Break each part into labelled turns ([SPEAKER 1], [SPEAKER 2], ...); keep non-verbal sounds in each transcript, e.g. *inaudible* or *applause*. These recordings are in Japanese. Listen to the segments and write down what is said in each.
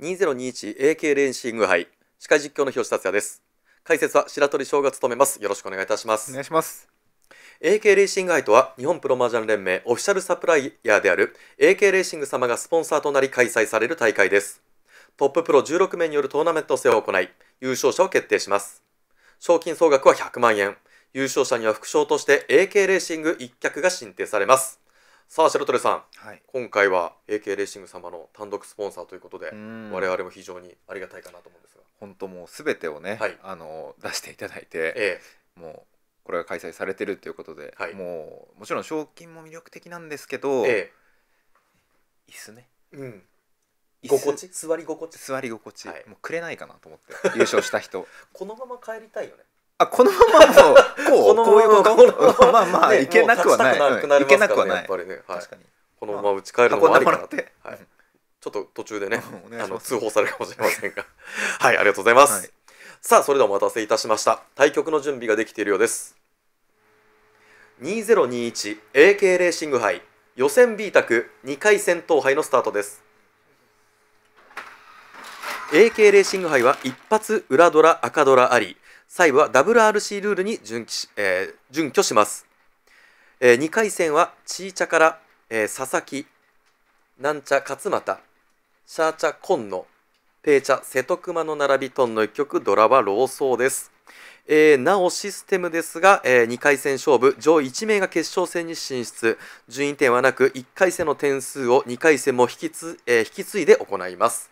[SPEAKER 1] 2021AK レーシング杯司会実況の日吉達也です解説は白鳥翔が務めますよろしくお願いいたしますお願いします AK レーシング杯とは日本プロマージャン連盟オフィシャルサプライヤーである AK レーシング様がスポンサーとなり開催される大会ですトッププロ16名によるトーナメント制を行い優勝者を決定します賞金総額は100万円優勝者には副賞として AK レーシング一脚が進呈されますさあ白鳥さん、はい、今回は AK レーシング様の単独スポンサーということで我々も非常にありがたいかなと思うんですが本当もう全てをね、はい、あの出していただいて、ええ、もうこれが開催されてるということで、はい、もうもちろん賞金も魅力的なんですけど、ええ、椅子ね、うん、心地座り心地座り心地、はい、もうくれないかなと思って優勝した人 *laughs* このまま帰りたいよねあこのままもう *laughs* こまこういうことまあまあいけなくはないいけなくはないやっぱりね、はい、このまま打ち返るのもありかなってはいちょっと途中でね、あの通報されるかもしれませんが *laughs* はいありがとうございます、はい、さあそれではお待たせいたしました対局の準備ができているようです 2021AK レーシング杯予選 B 卓2回戦闘杯のスタートです AK レーシング杯は一発裏ドラ赤ドラあり細部は WRC ルールに準し、えー、準拠します、えー、2回戦はチーチャから、えー、佐々木なんちゃ勝俣シャーチャコン野ペーチャ瀬戸熊の並びトンの一曲ドラは老僧です、えー、なおシステムですが、えー、2回戦勝負上位1名が決勝戦に進出順位点はなく1回戦の点数を2回戦も引きつ、えー、引き継いで行います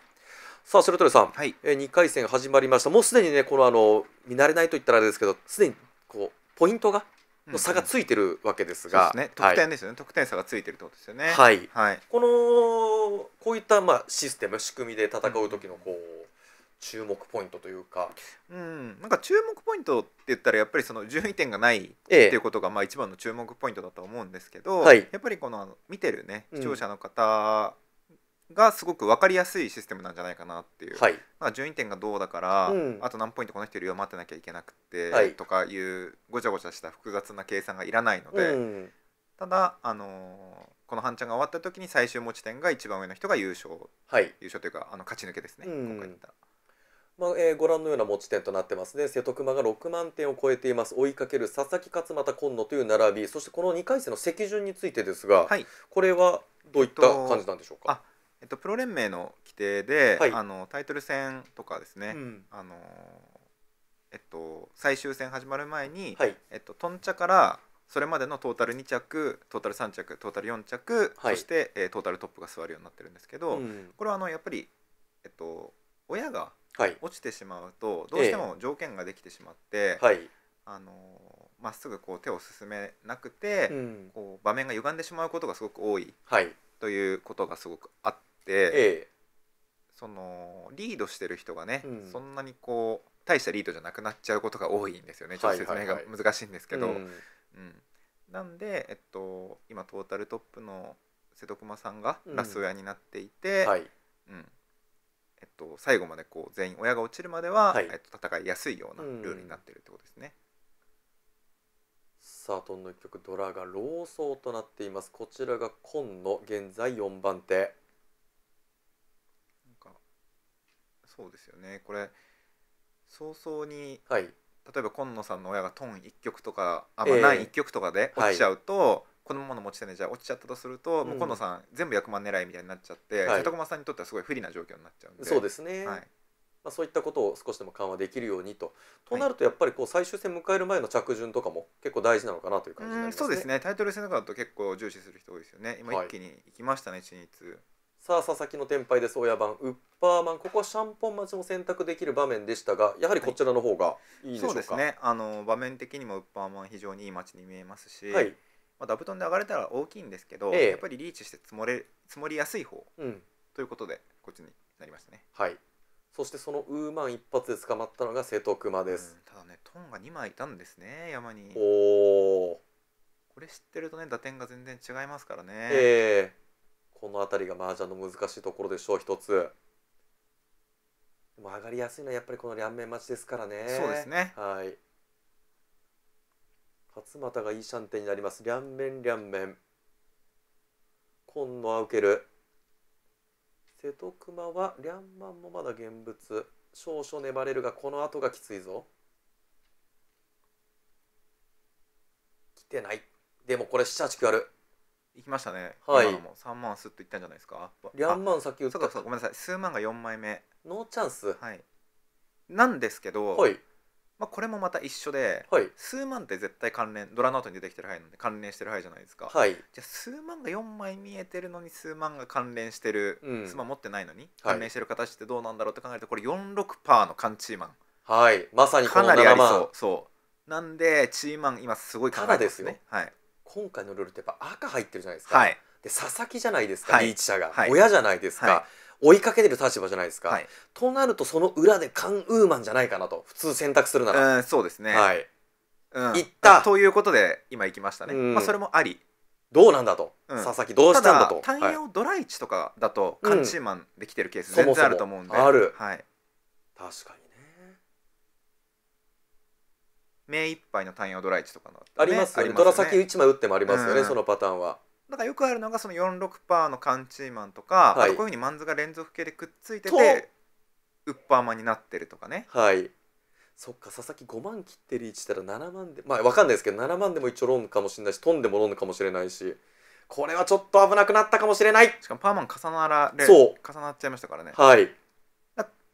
[SPEAKER 1] さあ白鳥さん、はい、え2回戦始まりましたもうすでにねこのあの見慣れないと言ったらあれですけどすでにこうポイントがの差がついてるわけですが、うんうん、すね、得点ですよね、はい、得点差がついてるってことですよね。はい、はい、こ
[SPEAKER 2] の
[SPEAKER 1] こういったまあシステム仕組みで戦う時のこう、うん、注目ポイントというか、
[SPEAKER 2] うん、なんか
[SPEAKER 1] 注目ポイントって言ったらやっぱりその順位点がないっていうことがまあ一番の注目ポイントだと思うんですけど、ええ、やっぱりこの見てるね視聴者の方がすごく分かりやすいシステムなんじゃないかなっていう、はい、まあ、順位点がどうだから、うん、あと何ポイントこの人よりよってなきゃいけなくて、はい、とかいうごちゃごちゃした複雑な計算がいらないので、うん、ただ、あのー、この半ちゃんが終わった時に最終持ち点が一番上の人が優勝、はい、優勝というかあの勝ち抜けですね、うん、今回言ったら。まあえー、ご覧のような持ち点となってますね瀬戸熊が6万点を超えています追いかける佐々木勝又今野という並びそしてこの2回戦の席順についてですが、はい、これはどういった感じなんでしょうか、えっと、プロ連盟の規定で、はい、あのタ
[SPEAKER 2] イトル戦とかですね、うん、あのえっ
[SPEAKER 1] と、最終戦始まる前に、はい、えっと、トンチャからそれまでのトータル2着トータル3着トータル4着、はい、そして、えー、トータルトップが座るようになってるんですけど、うん、これはあのやっぱり、えっと、親が落ちてしまうと、どうしても条件ができてしまって。えー、あのまっすぐこう手を進めなくて、うん、こう場面が歪んでしまうことがすごく多いということがすごくあっ、そのリードしてる人がね、そんなにこう大したリードじゃなくなっちゃうことが多いんですよねちょっと説明が難しいんですけど、うんなんで、えっと、今トータルトップの瀬戸熊さんがラス親になっていて、うんえっと、最後までこう全員親が落ちるまでは、はい、えっと、戦いやすいようなルールになってるってことですね。さあトンの曲「ドラ」が「老僧」となっていますこちらが紺の現在4番手。そうですよねこれ早々に、はい、例えば今野さんの親がトン1曲とかあ、まあ、ない1曲とかで落ちちゃうと、えーはい、このままの持ち手でじゃあ落ちちゃったとすると、うん、もう今野さん全部役満狙いみたいになっちゃって、はい、瀬戸駒さんにとってはすごい不利な状況になっちゃうんでそうですね、はいまあ、そういったことを少しでも緩和できるようにと。となるとやっぱりこう最終戦迎える前の着順とかも結構大事なのかなという感じになりますね。うそうですねタイトル戦だ
[SPEAKER 2] と結構重視する人多いですよね。今一気に行きましたね、はい、1、
[SPEAKER 1] さあ佐々木の天敗です親番ウッパーマンここはシャンポン待ちも選択できる場面でしたがやはりこちらの方がいいでしょうか、はい、そうですねあの場面的にもウッパーマン非常にいい町に見えますし、はいまあ、ダブトンで上がれたら大きいんですけど、えやっぱりリーチして積もれ積もりやすい方、うん、ということで
[SPEAKER 2] こっちになりましたね
[SPEAKER 1] はいそしてそのウーマン一発で捕まったのが瀬戸熊です、うん、ただ
[SPEAKER 2] ねトンが2枚いたんですね山に
[SPEAKER 1] おお
[SPEAKER 2] これ知ってるとね打
[SPEAKER 1] 点が全然違いますからねええーこの辺りが麻雀の難しいところでしょう一つでも上がりやすいのはやっぱりこの両面待ちですからねそうですねはい勝俣がいいシャンテンになります両面両面今野は受ける瀬戸熊は両マもまだ現物少々粘れるがこの後がきついぞ来てないでもこれ789ある行きましたね。はいも三万すっといったんじゃないですか。三万先打っそうそうごめんなさい。数万が四枚目。ノーチャンスはい。なんですけど、はいまあこれもまた一緒で、はい数万って絶対関連ドラの後に出てきてる範囲なんで関連してる範囲じゃないですか。はいじゃあ数万が4枚見え
[SPEAKER 2] てるのに数万が関連し
[SPEAKER 1] てる、うん数万持ってないのに関連してる形ってどうなんだろうって考えるとこれ46%のカンチーマンはいまさにこかなりありそうそうなんでチーマン今すごい考えてますねはい今回のルールってやっぱ赤入ってるじゃないですか、はい、で佐々木じゃないですか、リーチ者が、親じゃないですか、追いかけてる立場じゃないですか、となるとその裏でカンウーマンじゃないかなと普通選択するならうんそうですねはい、うん、ったということで今行きましたね、まあ、それもありどうなんだと、うん、佐々木どうしたんだと単用ドライチとかだとカンチーマンできてるケース全然あると思うんで、うん、ある、はい、確かに目いっぱいの単葉ドライチとかの、ね、ありますよね先1枚打ってもありますよね、うん、そのパターンは。だからよくあるのがその46%のカンチーマンとか、はい、とこういうふうにマンズが連続系でくっついててウッパーマンになってるとかね。はいそっか佐々木5万切ってリーチしたら7万でまあ分かんないですけど7万でも一応ロンかもしれないし飛んでもロンかもしれないしこれはちょっと危なくなったかもしれないしかもパーマン重なられ重なっちゃいました
[SPEAKER 2] からねはい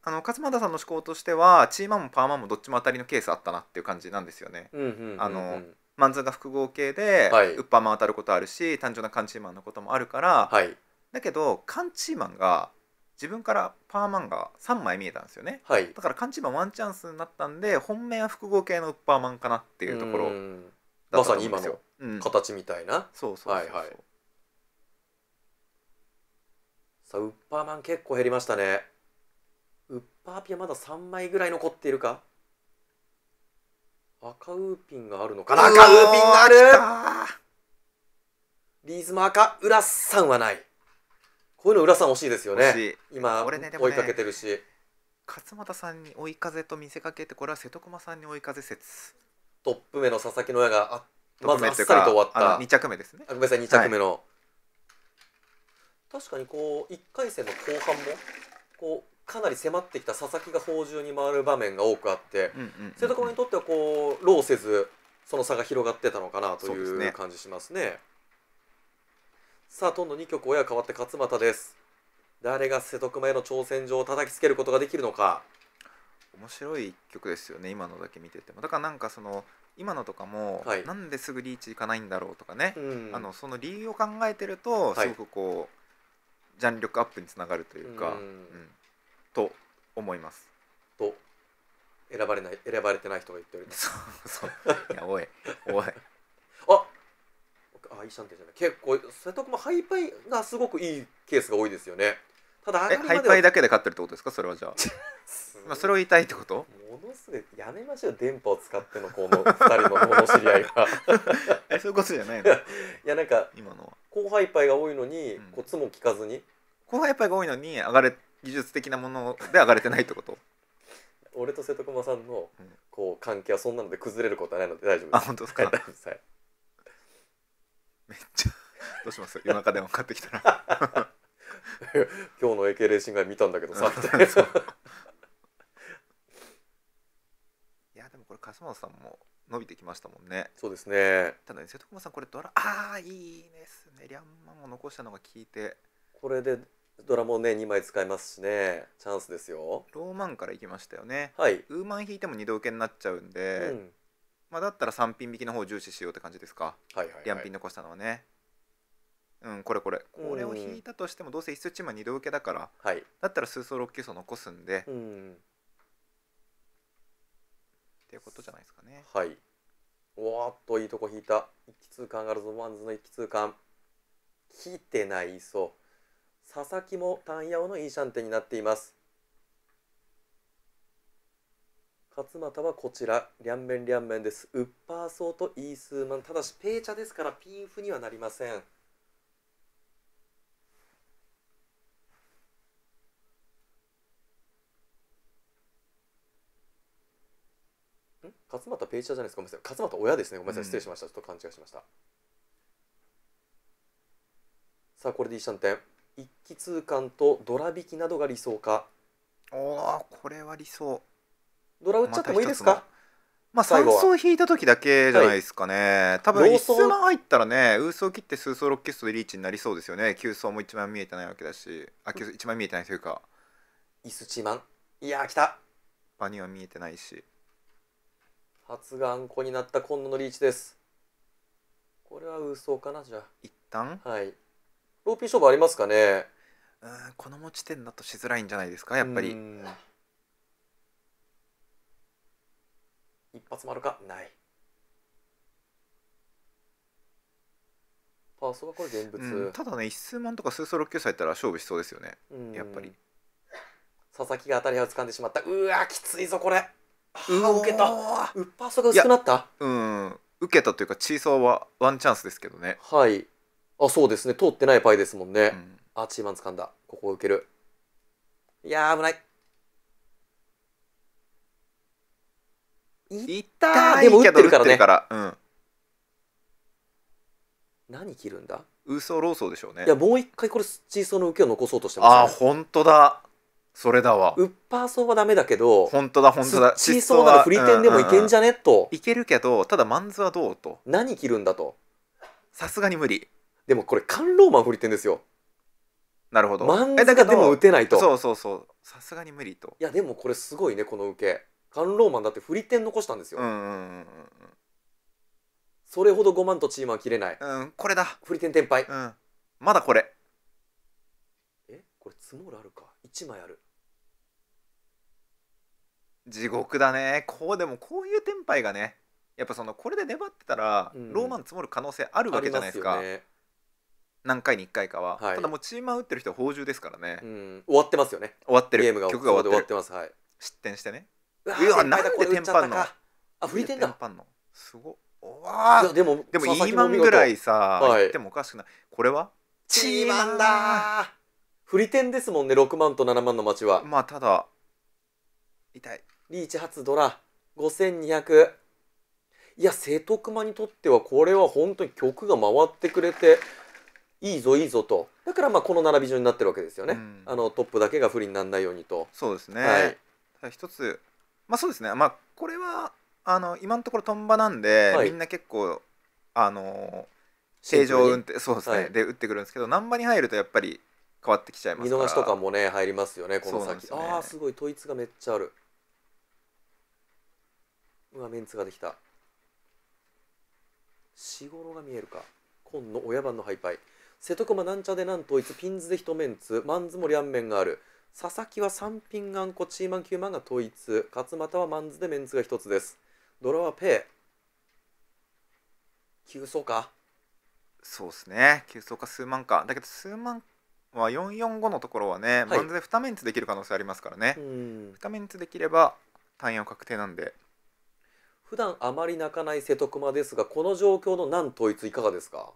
[SPEAKER 1] あの勝俣さんの思考としてはチーマンもパーマンもどっちも当たりのケースあったなっていう感じなんですよね。あの
[SPEAKER 2] マンズが複合
[SPEAKER 1] 系で、はい、ウッパーマン当たることあるし単純なカンチーマンのこともあるから、はい、だけどカンチーマンが自分からパーマンが3枚見えたんですよね、はい、だからカンチーマンワンチャンスになったんで本命は複合系のウッパーマンかなっていうところまさに今の形みたいな、うん、そうそうはいはいさあウッパーマン結構減りましたねパーピンはまだ3枚ぐらい残っているか赤ウーピンがあるのかな赤ウーピンが
[SPEAKER 3] ある
[SPEAKER 1] リーズも赤浦さんはないこういうの浦さん惜しいですよね今、ねね、追いかけてるし勝俣さんに追い風と見せかけてこれは瀬戸熊さんに追い風説トップ目の佐々木の矢がまずあっさりと終わった2着目ですねごめんなさい2着目の、はい、確かにこう1回戦の後半もこう、かなり迫ってきた佐々木が放獣に回る場面が多くあって、うんうそういうところにとってはこう労せずその差が広がってたのかなという感じしますね。すねさあ、とんど2曲親変わって勝又です。誰が瀬戸熊への挑戦状を叩きつけることができるのか。
[SPEAKER 2] 面白い曲ですよね。今のだけ見てても、だからなんかその今のとかも、
[SPEAKER 1] はい、なんですぐリーチいかないんだろうとかね、うん、あのその理由を考えてると、すごくこうジャンル力アップにつながるというか、うんうんと思いますと選ばれない選ばれてない人が言っておりますそうそういやおいおいああシャンテじゃない結構瀬戸君もハイパイがすごくいいケースが多いですよねただ上ハイパイだけで勝ってるってことですかそれはじゃあ
[SPEAKER 2] *laughs* まあそれを言いたいってことも
[SPEAKER 1] のすごいやめましょう電波を使ってのこの2人のの知り合いが *laughs* えそういうことじゃないの *laughs* いやなんか今のは後輩パイが多いのに、うん、こつも聞かずにハイパイが多いのに上がれ技術的なもので上がれてないってこと俺と瀬戸熊さんのこう関係はそんなので崩れることはないので大丈夫ですあ本当ですか、はい、はい
[SPEAKER 2] めっちゃどうします夜中でも買ってきたら
[SPEAKER 1] 今日の AK レーシング見たんだけどさいやでもこれ笠本さんも伸びてきましたもんねそうですねただね瀬戸熊さんこれドラああいいですねリャンマンを残したのが効いてこれでドラもね2枚使いますしねチャンスですよローマンから行きましたよねはいウーマン引いても二度受けになっちゃうんで、うん、まあだったら3品引きの方を重視しようって感じですかはいはい、はい、両品残したのはねうんこれこれこれを引いたとしてもどうせ一数チームは二度受けだから、はい、だったら数層6級層残すんで、うん、っていうことじゃないですかねはいおっといいとこ引いた一気通貫ガールズ・マンズの一気通貫いてない層佐々木もタンヤオのいいシャンテになっています勝又はこちら両面両面ですウッパーソーとイースーマンただしペーチャですからピンフにはなりません勝又ペーチャじゃないですかごめんなさい勝又親ですねごめんなさい失礼しました、ちょっと勘違いしましたさあこれでイーシャンテン一気通貫とドラ引きなどが理想か
[SPEAKER 2] おーこれは理想ドラ打っちゃってもいいですか、まあ、3層引いた時だけじゃな
[SPEAKER 1] いですかね、はい、多分1数入ったらねウースを切って数走6キストでリーチになりそうですよね9層も1万見えてないわけだしあ九1万見えてないというかイスチマンいやー来た場には見えてないし発があんこになった今度のリーチですこれはウーソかなじゃあ一旦はいローピン勝負ありますかねうんこの持ち点だとしづらいんじゃないですかやっぱり一発丸かないパーソはこれ現物、ただね一数万とか数層6球されたら勝負しそうですよねやっぱり佐々木が当たりを掴んでしまったうわきついぞこれうわ受けたウッパーソが薄くなったうん受けたというかチーソーはワンチャンスですけどねはいあ、そうですね。通ってないパイですもんね。うん、あ、チーマン掴んだ。ここ受ける。いや危ない。いったでも打ってるからね。からうん、何切るんだ嘘ローソーでしょうね。いや、もう一回これ、チーソーの受けを残そうとしてます、ね。あ、本当だ。それだわウッパーソーはダメだけど本当だ本当だチーソーならフリテンでもいけんじゃね、うんうん、といけるけどただマンズはどうと何切るんだとさすがに無理でもこれカンローマン振り点ですよなるほど真んえだでも打てないとそうそうそうさすがに無理といやでもこれすごいねこの受けカンローマンだって振り点残したんですよ、
[SPEAKER 2] うんうん
[SPEAKER 1] それほど5万とチームは切れないうんこれだ振り点転敗、うんまだこれえこれ積もるあるか1枚ある地獄だねこうでもこういう転ンがねやっぱそのこれで粘ってたら、うんローマン積もる可能性あるわけじゃないですかありますよね何回に1回かは、はいただもうチーマー打ってる人は宝珠ですからね、うん、終わってますよね終わってるゲームが曲が終わってますはい失点してねうわーなんでこれテンパンのあ振りてんだテンパのすごっわいやでもでも佐々イ木ーマンぐらいさ、は言ってもおかしくないこれはチーマンだー振り点ですもんね6万と7万の街はまあただ痛いリーチ初ドラ5200いや瀬戸熊にとってはこれは本当に曲が回ってくれていいぞいいぞとだからまあこの並び順になってるわけですよね、うん、あのトップだけが不利にならないようにとそうですね、はい、一つまあそうですねまあこれはあの今のところトンバなんで、はい、みんな結構あの正常運転そうですね、はい、で打ってくるんですけど難波に入るとやっぱり変わってきちゃいます見逃しとかもね入りますよねこの先、ね、ああすごい統一がめっちゃあるうわメンツができた四五郎が見えるか今の親番のハイパイ瀬戸熊なんちゃでなん統一ピンズで一面つマンズも両面がある佐々木は三ンがんこチーマン9万が統一勝又はマンズでメンツが一つですドラはペー急走かそうですね急走か数万かだけど数万は445のところはね、はい、マンズで2ンツできる可能性ありますからね
[SPEAKER 2] 2
[SPEAKER 1] ンツできれば単位は確定なんで普段あまり泣かない瀬戸熊ですがこの状況の何統一いかがですか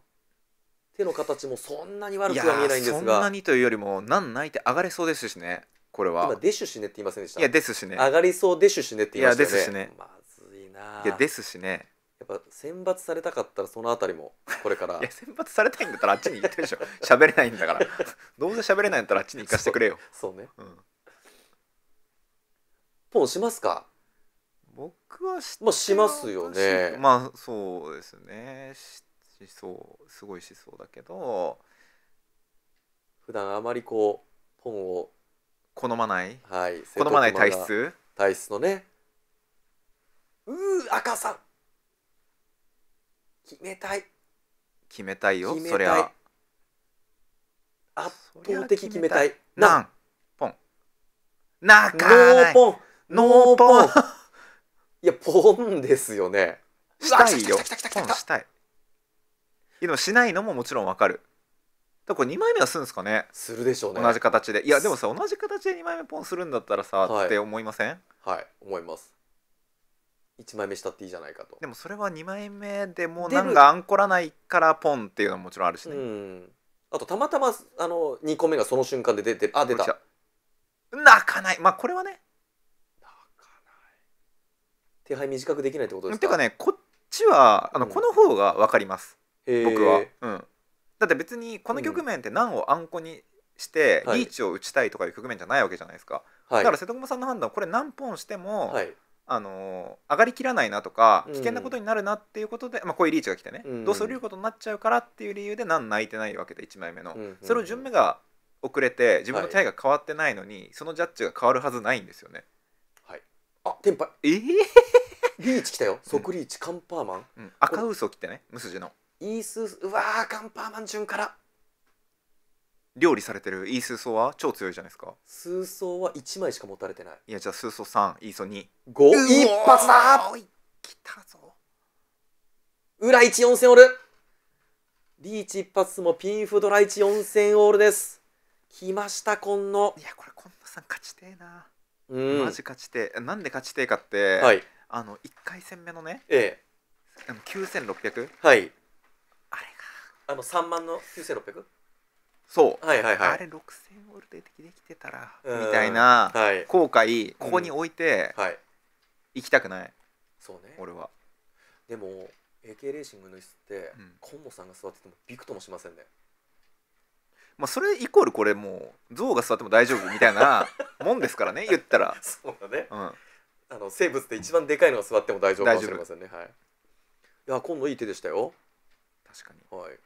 [SPEAKER 1] 手の形もそんなに悪くは見えないんですがそんなにというよりもなんないって上がれそうですしねこれは今デッシュしねって言いませんでしたいやですしね上がりそうデッシュしねって言いましたよねいやですしねまずいないやですしねやっぱ選抜されたかったらそのあたりもこれから *laughs* いや選抜されたいんだったらあっちに行ってるでしょ *laughs* 喋れないんだからどうせ喋れないんだったらあっちに行かせてくれよ *laughs* そうね、うん、ポンしますか
[SPEAKER 3] 僕はしま
[SPEAKER 1] あしますよねまあそうですねし思想すごい思想だけど普段あまりこうポンを好まない、はい、*laughs* 好まない体質体質のねうー赤さん決めたい決めたいよそりゃ圧倒的決めたいなんポンなかノーポンノーポンいやポンですよねしたいよポンしたい議論しないのももちろんわかるだから2枚目はするんですかねするでしょうね同じ形でいやでもさ同
[SPEAKER 2] じ形で2枚目ポン
[SPEAKER 1] するんだったらさ、はい、って思いませんはい思います1枚目したっていいじゃないかとでもそれは2枚目でもなんかアンコらないからポンっていうのももちろんあるしねうんあとたまたまあの2個目がその瞬間で出てあ出た泣かないまあこれはね泣かない手配短くできないってことですかっていうかねこっちはあの、うん、この方が分かります僕は、うん、だって別にこの局面って難をあんこにしてリーチを打ちたいとかいう局面じゃないわけじゃないですか、はい、だから瀬戸駒さんの判断これ何本しても、はい、あの上がりきらないなとか危険なことになるなっていうことで、うん、まあ、こういうリーチが来てね、うん、どうするいることになっちゃうからっていう理由で何泣いてないわけで1枚目の、うん、それを順目が遅れて自分の手が変わってないのに、はい、そのジャッジが変わるはずないんですよね。はい、あテンパえー、リーチ来たよ即リーチ、カンパーマン、赤ウソ着てね無筋のイースうわーカンパーマンチュンから料理されてるイースーソーは超強いじゃないですか数層は1枚しか持たれてないいやじゃあスーソー3イーソー2 5一発だー来たぞ裏1 4千オールリーチ一発もピンフドラ1 4千オールです来ましたこんのいやこれ今野さ
[SPEAKER 2] ん勝ちてえな、
[SPEAKER 1] うんマジ勝ちてなんで勝ちてえかって、はいあの1回戦目のねええあの9600はいあの3万の 9600? そう、はいはいはあれ6000ウォルト的できてたらみたいなはい後悔ここに置いてはい行きたくないそうね俺はでも AK レーシングの椅子って、うんコンボさんが座っててもびくともしませんねまあそれイコールこれもう象が座っても大丈夫みたいな *laughs* もんですからね言ったらそうだねうんあの生物って一番でかいのが座っても大丈夫かもしれませんねはいいや今度いい手でしたよ確かにはい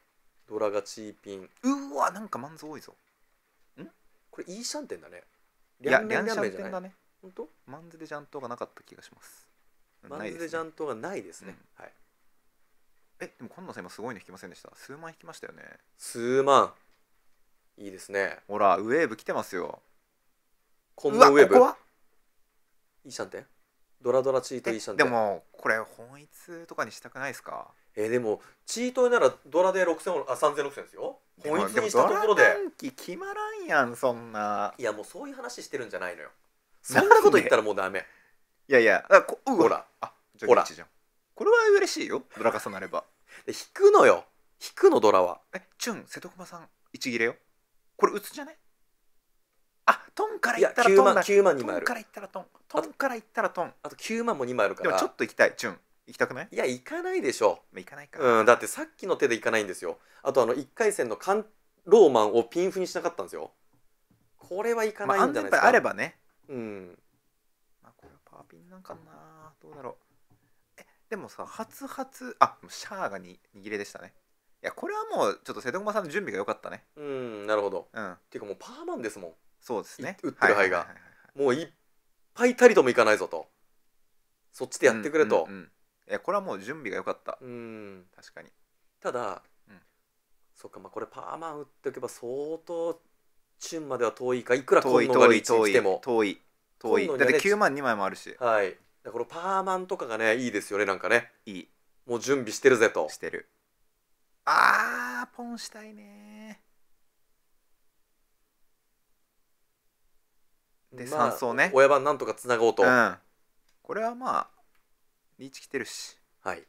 [SPEAKER 1] ドラがチーピンうわなんかマンズ多いぞんこれイーシャンテンだねいやリャンシャンテンだね本当マンズでジャントがなかった気がしますマンズでジャントがないですね、うん、はいえでも今野さん今すごいの引きませんでした数万引きましたよね数万いいですねほらウェーブ来てますよこんなウェーブここはいいシャンテンドラドラチートイーシャンテンでもこれ本一とかにしたくないですかえー、でもチートならドラで6000あ3000 6 0 0ですよ本一にしたところでで決まらんやんそんないやもうそういう話してるんじゃないのよそんなこと言ったらもうダメいやいやあこうほらあほらこれは嬉しいよドラ重なればで引くのよ引くのドラはえチュン瀬戸熊さん一切れよこれ打つじゃねあトンからいったらトン9万9万2枚あるトンからいったらトントンからいったらトンあと9万も2枚あるからでもちょっと行きたいチュン行きたくないいや行かないでしょう行かないか、うん、だってさっきの手で行かないんですよあとあの1回戦のカンローマンをピンフにしなかったんですよこれは行かないんじゃないですか、あればね、うんまあ、これはパーピンなんかなどうだろうえでもさ初初あもうシャアがに握れでしたねいやこれはもうちょっと瀬戸熊さんの準備が良かったねうんなるほどうんっていうかもうパーマンですもんそうですね打ってる牌がはいはいはいはいもういっぱいたりとも行かないぞとそっちでやってくれと、うんうんうんやこれはもう準備が良かったうん確かにただ、うん、そっかまあこれパーマン打っておけば相当チュンまでは遠いかいくら遠い遠い遠い遠い遠い、ね、だって9万2枚もあるしはいだからパーマンとかがねいいですよねなんかねいいもう準備してるぜとしてる
[SPEAKER 2] あーポンしたいね
[SPEAKER 1] で、まあ、3層ね親番なんとかつなごうと、うん、これはまあリーチ来てるしはい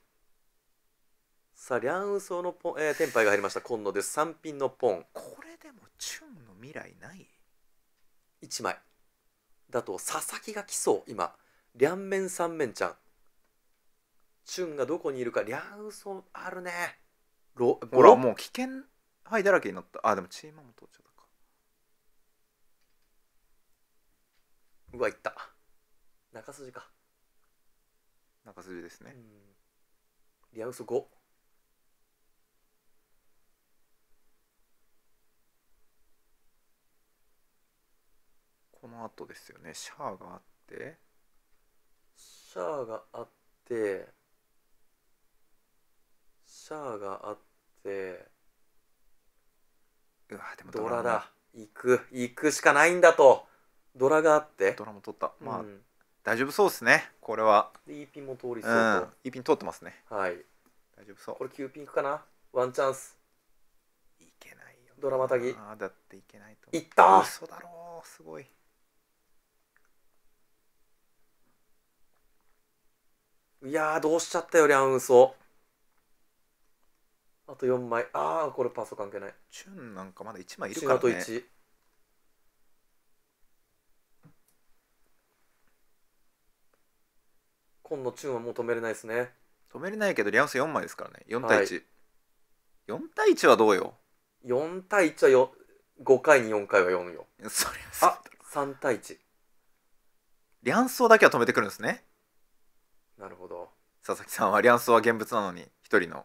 [SPEAKER 1] さあリャンウソのポン、えー、天杯が入りました今野です三品のポンこれでもチュンの未来ない1枚だと佐々木が来そう今両面三面ちゃんチュンがどこにいるかリャンウソあるねロほらもう危険はいだらけになったあでもチーマも通っちゃったかうわいった中筋か中筋ですね、リアウス5この後ですよねシャアがあってシャアがあってシャアがあってうわでもドラだ行く行くしかないんだとドラがあってドラも取ったまあ、うん大丈夫そうですねこれはで E ピンも通りそうい、うん、ピン通ってますねはい大丈夫そうこれ9ピンいくかなワンチャンスいけないよドラマタギああだっていけないといった嘘だ
[SPEAKER 2] ろうすごい
[SPEAKER 1] いやどうしちゃったよりゃん嘘あと4枚ああこれパソ関係ないチ
[SPEAKER 2] ュンなんかまだ1枚いるからねあと1
[SPEAKER 1] 今度チュンはもう止めれないですね止めれないけどリアンス4枚ですからね4対14、4対1はどうよ4対1はよ5回に4回は4よそりゃあ3対1リャンスだけは止めてくるんですねなるほど佐々木さんはリャンスは現物なのに一人の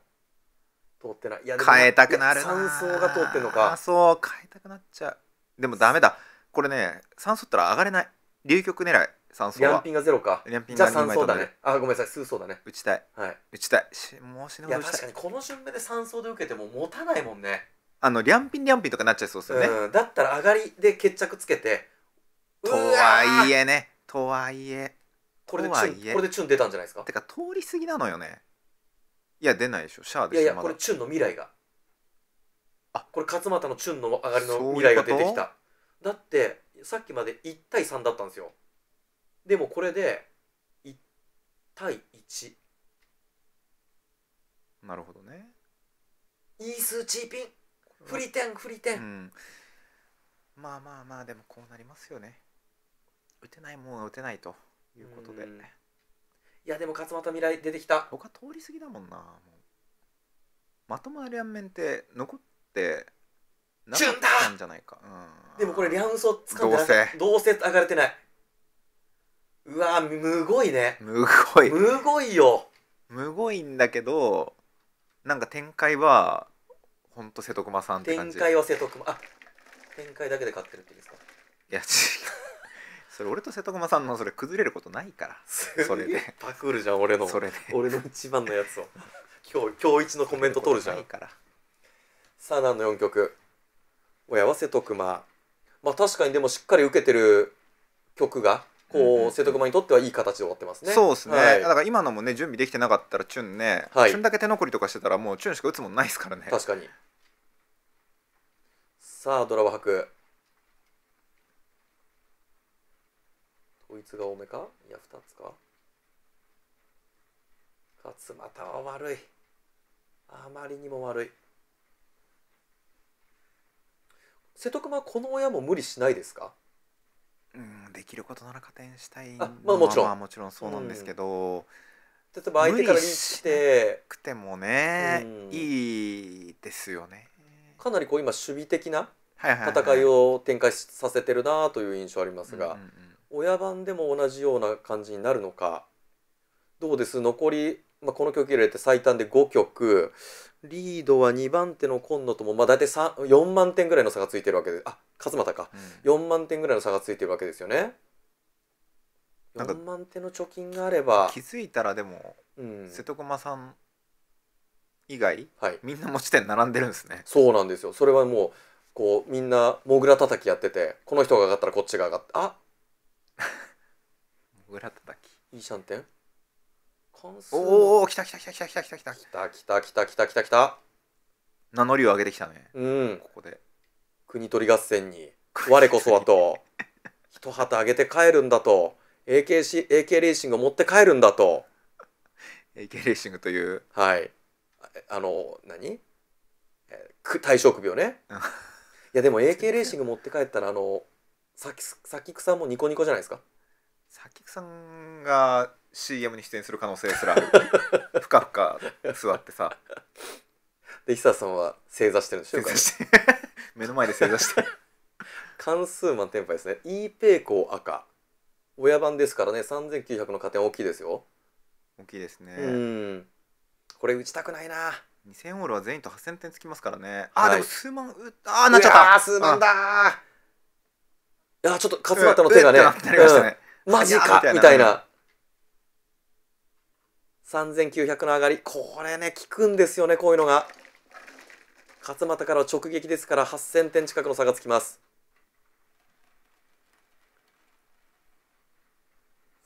[SPEAKER 1] 通ってないいや変えたくなるな3層が通ってんのかそう変えたくなっちゃうでもダメだこれね3層ったら上がれない流局狙い三素はニャンピンがゼロかニャンピンがあ2酸枚素飛んだねあごめんなさい数層だね打ちたいはい打ちたいしもう死ぬいほや確かにこの順目で3層で受けても持たないもんねあのリャンピンリャンピンとかなっちゃいそうですよね、うん、だったら上がりで決着つけてとはいえねとはいえ
[SPEAKER 3] これでチュンこれでチ
[SPEAKER 1] ュン出たんじゃないですかてか通り過ぎなのよねいや出ないでしょシャアでしょやいやこれチュンの未来があこれ勝俣のチュンの上がりの未来が出てきただってさっきまで1対3だったんですよでもこれで1対1なるほどね
[SPEAKER 3] イースチーピンフリテンフリテン、う
[SPEAKER 1] んまあまあまあでもこうなりますよね打てないもんは打てないということで、いやでも勝俣未来出てきた僕は通り過ぎだもんなもまともな両面って残ってなかったんじゃないか、うん、でもこれリャンウソ使かんどうせどうせ上がれてないうわむごいねむごいむごいよむごいんだけどなんか展開はほんと瀬戸熊さんって感じ展開は瀬戸熊あ展開だけで勝ってるっていいですかいや違う *laughs* それ俺と瀬戸熊さんのそれ崩れることないからそれでパクるじゃん俺のそれで俺の一番のやつを *laughs* 今日今日一のコメント取るじゃんからさあ何の4曲親は瀬戸熊まあ確かにでもしっかり受けてる曲がこう瀬戸熊にとってはいい形で終わってますね。そうですね、はい、だから今のもね準備できてなかったらチュンね、はい、チュンだけ手残りとかしてたらもうチュンしか打つもんないですからね。確かにさあドラは吐こいつが多めかいや2つか勝たは悪いあまりにも悪い瀬戸熊この親も無理しないですかうん、できることなら加点したいあまあもちろんまあ、もちろんそうなんですけど、うん、例えば相手からリーチしてくてもね、うん、いいですよねかなりこう今守備的な戦いを展開させてるなという印象ありますが、親番でも同じような感じになるのかどうです残り、まあ、この曲入れて最短で5曲リードは2番手の今野とも、まあ、大体4万点ぐらいの差がついてるわけであ勝俣か、うん、4万点ぐらいの差がついてるわけですよね。4万点の貯金があれば気づいたらでも、うん、瀬戸熊さん以外、はい、みんな持ち点並んでるんですねそうなんですよそれはもうこうみんなもぐらたたきやっててこの人が上がったらこっちが上がってあぐらたたきいいシャンテン関数お
[SPEAKER 2] お来た来た来た来た来た来た来た来
[SPEAKER 1] た来た来た来た来た来た名乗りを上げてきたねうんここで国取り合戦に我こそはと一旗あげて帰るんだと AK, シ AK レーシングを持って帰るんだと AK レーシングというはいあの何、えー、対象首をねいやでも AK レーシング持って帰ったらあのさきさきくさんもニコニコじゃないですか
[SPEAKER 2] さきくさん
[SPEAKER 1] が CM に出演する可能性すらある *laughs* ふかふか座ってさで久さんは正座してるんでしょ正座して *laughs* 目の前で正座して関数満点杯ですね E ペーコー赤親番ですからね3900の加点大きいですよ大きいですねうんこれ打ちたくないな2000オールは全員と8000点つきますからねあ、はい、でも数
[SPEAKER 2] 万ああなっちゃったあ数万だ
[SPEAKER 1] いやちょっと勝俣の手がね,、うん、ねマジかみたいな3900の上がりこれね効くんですよねこういうのが勝俣から直撃ですから8000点近くの差がつきます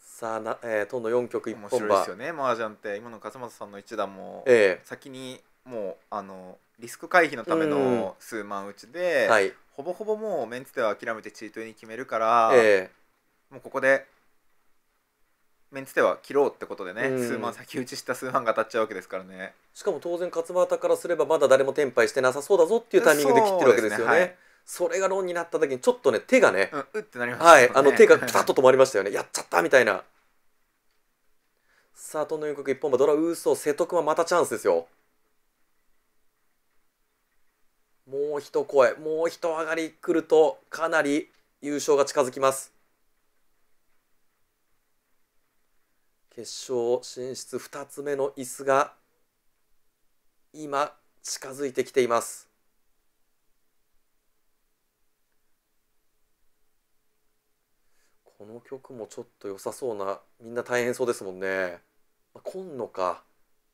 [SPEAKER 1] さあな、えー、トンの4局一本面白いですよね麻雀って今の勝俣さんの一段も、先にもうあのリスク回避のための
[SPEAKER 2] 数万打ちで、はい、
[SPEAKER 1] ほぼほぼもうメンツでは諦めてチートに決めるから、えー、もうここでメンツでは切ろうってことでね、うん、数万先打ちした数万が当たっちゃうわけですからねしかも当然勝俣からすればまだ誰も転廃してなさそうだぞっていうタイミングで切ってるわけですよね。そ、ねはい、れがロンになった時にちょっとね手がね、うん、ってなりました、ね、はいあの手がピタッと止まりましたよねやっちゃったみたいなさあどんどん国一本馬ドラウーソー瀬戸君はまたチャンスですよもう一声もう一上がりくるとかなり優勝が近づきます決勝進出2つ目の椅子が今近づいてきています。この曲もちょっと良さそうなみんな大変そうですもんね。今野か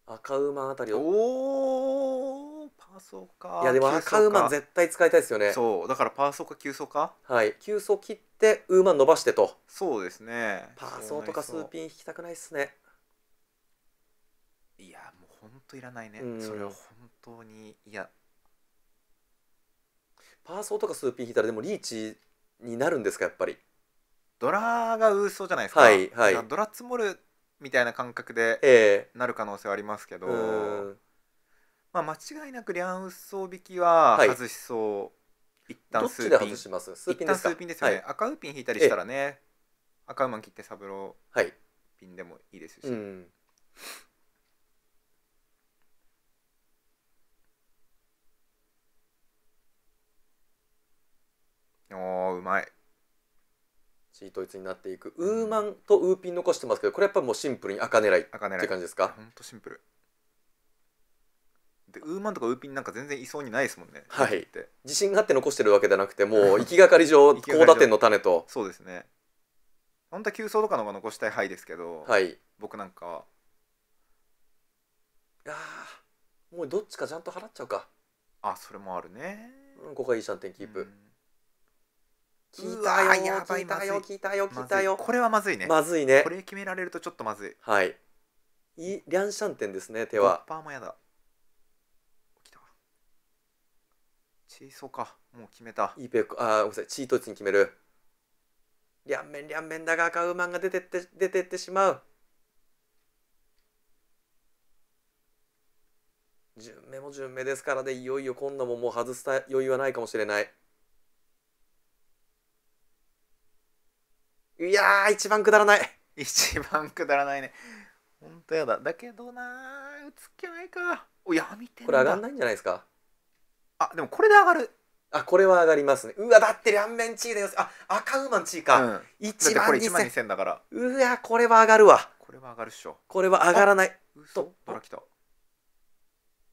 [SPEAKER 1] 赤馬あたりをおー
[SPEAKER 3] ソーかいやでも赤ウマン絶
[SPEAKER 1] 対使いたいですよねそうだからパーソーか急走かはい急走切ってウーマン伸ばしてとそうですねパーソーとかスーピン引きたくないっすねいやもうほんといらないね、うん、それは本当にいやパーソーとかスーピン引いたらでもリーチになるんですかやっぱりドラがウーソ
[SPEAKER 2] ーじゃないですかはいはいドラ
[SPEAKER 1] 積もるみたいな感覚でなる可能性はありますけど、えーまあ、間違いなくリャンウッソー引きは外
[SPEAKER 3] しそう、はい、一旦スーピンどっちで外しますスーピンですかですよね、はい、赤ウーピン引いたりしたらね
[SPEAKER 1] 赤馬切ってサブローピンでもいいですし、う
[SPEAKER 3] ん、
[SPEAKER 2] おーうまいチー
[SPEAKER 1] トイツになっていく、ウーマンとウーピン残してますけどこれやっぱもうシンプルに赤狙いっていう感じですかほんとシンプルでウーマンとかウーピンなんか全然いそうにないですもんねはい自信があって残してるわけじゃなくてもう行きがかり上高打点の種とそうですね本当は急走とかの方が残したい範囲ですけど、はい、僕なんかはいやもうどっちかちゃんと払っちゃうかあそれもあるね、うん、ここいい3点キープ、聞いたよ聞いたよ聞いたよ聞いたよこれはまずいねまずいねこれ決められるとちょっとまずいはいいリャンシャンテンですね手はパーもやだチーソーかもう決めたいいペコあごめんなさいチートイツに決める両面両面だが赤ウーマンが出てって出てってしまう順目も順目ですからね、いよいよ今度ももう外す余裕はないかもしれないいや一番くだらない *laughs* 一番くだらないねほんとやだだけど
[SPEAKER 2] な打つっきないか
[SPEAKER 1] おや見てこれ上がんないんじゃないですかあでもこれで上がるあこれは上がりますねうわだって両面チーだよあ赤ウーマンチーか、うん、1万二千0だからうわこれは上がるわこれは上がるっしょこれは上がらないとドラ来た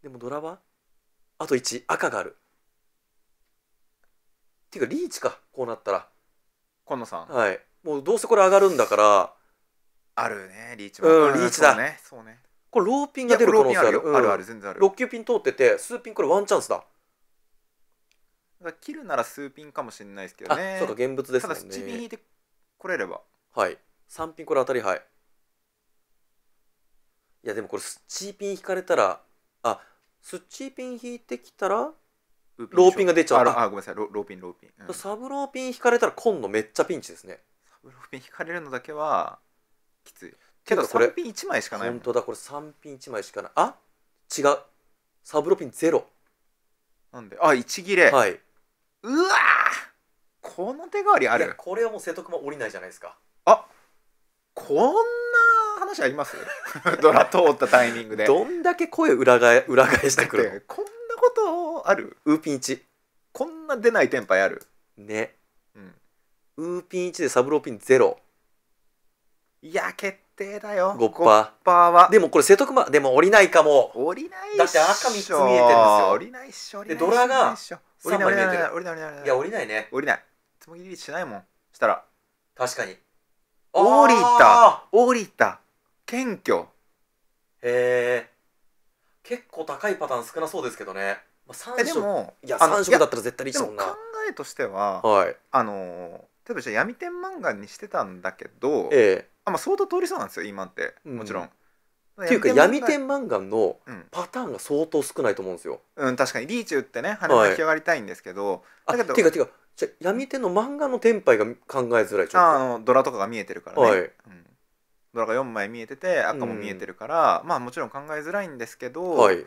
[SPEAKER 1] でもドラはあと一赤があるっていうかリーチかこうなったら今野さんはいもうどうせこれ上がるんだからあるねリーチは、うん、リーチだねそうねこれローピンが出る可能性あるあるある全然ある六級ピン通ってて数ピンこれワンチャンスだだ切るなら数ピンかもしれないですけどねそうか現物ですもんねただ1引いてこれればはい3ンこれ当たりはいいやでもこれスチーピン引かれたらあスチーピン引いてきたらローピンが出ちゃうああごめんなさいローピンローピン、うん、サブローピン引かれたら今度めっちゃピンチですねサブローピン引かれるのだけはきついけどこれ3ピン1枚しかない本当だこれ3ピン1枚しかないあ違うサブローピンゼロなんであ一切れはいうわこの手代わりあるこれはもう瀬戸熊降りないじゃないですかあこんな話あります *laughs* ドラ通ったタイミングでどんだけ声裏返裏返してくるてこんなことあるウーピン1こんな出ないテンパイあるねうんウーピン1でサブローピン0いや決定だよ5パーパーはでもこれ瀬戸熊でも降りないかも降りないっし
[SPEAKER 2] ょだって赤三つ見えてるんです
[SPEAKER 1] よ降りないっしょっしょドラが降りないっしょ
[SPEAKER 2] 降りない降りない降りない降りないいや降りないね降りないつもぎりしないもん
[SPEAKER 1] したら確かに
[SPEAKER 2] 降りた
[SPEAKER 1] 降りた謙虚へえ結構高いパターン少なそうですけどね、まあ、
[SPEAKER 2] 3色でもいや3
[SPEAKER 1] 色だったら絶対いいそんな考えとしては、はい、あの例えばじゃあ闇天漫画にしてたんだけど、ええあまあ、相当通りそうなんですよ今ってもちろん、うん、ていうか闇天漫画のパターンが相当少ないと思うんですよ。うん、確かにリーチ打ってね出来上がりたいんですけど、はい、だけどていうかていうかじゃ闇天の漫画のテンパイが考えづらいちょっとあのドラとかが見えてるからね、はいうん、ドラが4枚見えてて赤も見えてるから、うん、まあもちろん考えづらいんですけど、はい、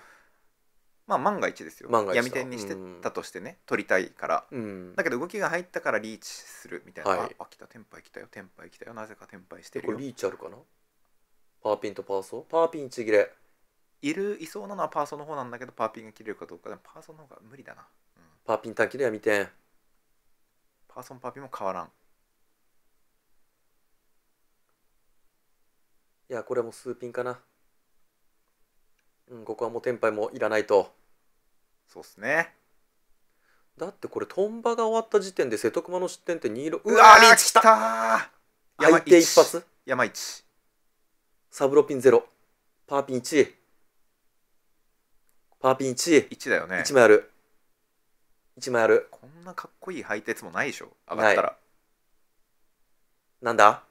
[SPEAKER 1] まあ万が一ですよ闇天にしてたとしてね、取りたいから、うん、だけど動きが入ったからリーチするみたいな「はい、あ来たテンパイ来たよテンパイ来たよなぜかテンパイしてるよ」これリーチあるかなパーピンとパーソパーピンちぎれいるいそうなのはパーソンの方なんだけどパーピンが切れるかどうかでもパーソンの方が無理だな、うん、パーピン短期では見てんパーソンパーピンも変わらんいやこれも数ピンかなうんここはもうテンパイもいらないとそうっすねだってこれトンバが終わった時点で瀬戸熊の失点って2色うわーリーチ
[SPEAKER 3] きたて一発
[SPEAKER 1] 山一サブロピン0パーピン1パーピン1 1だよね1枚ある1枚あるこんなかっこいい配鉄もないでしょ上がったらなんだ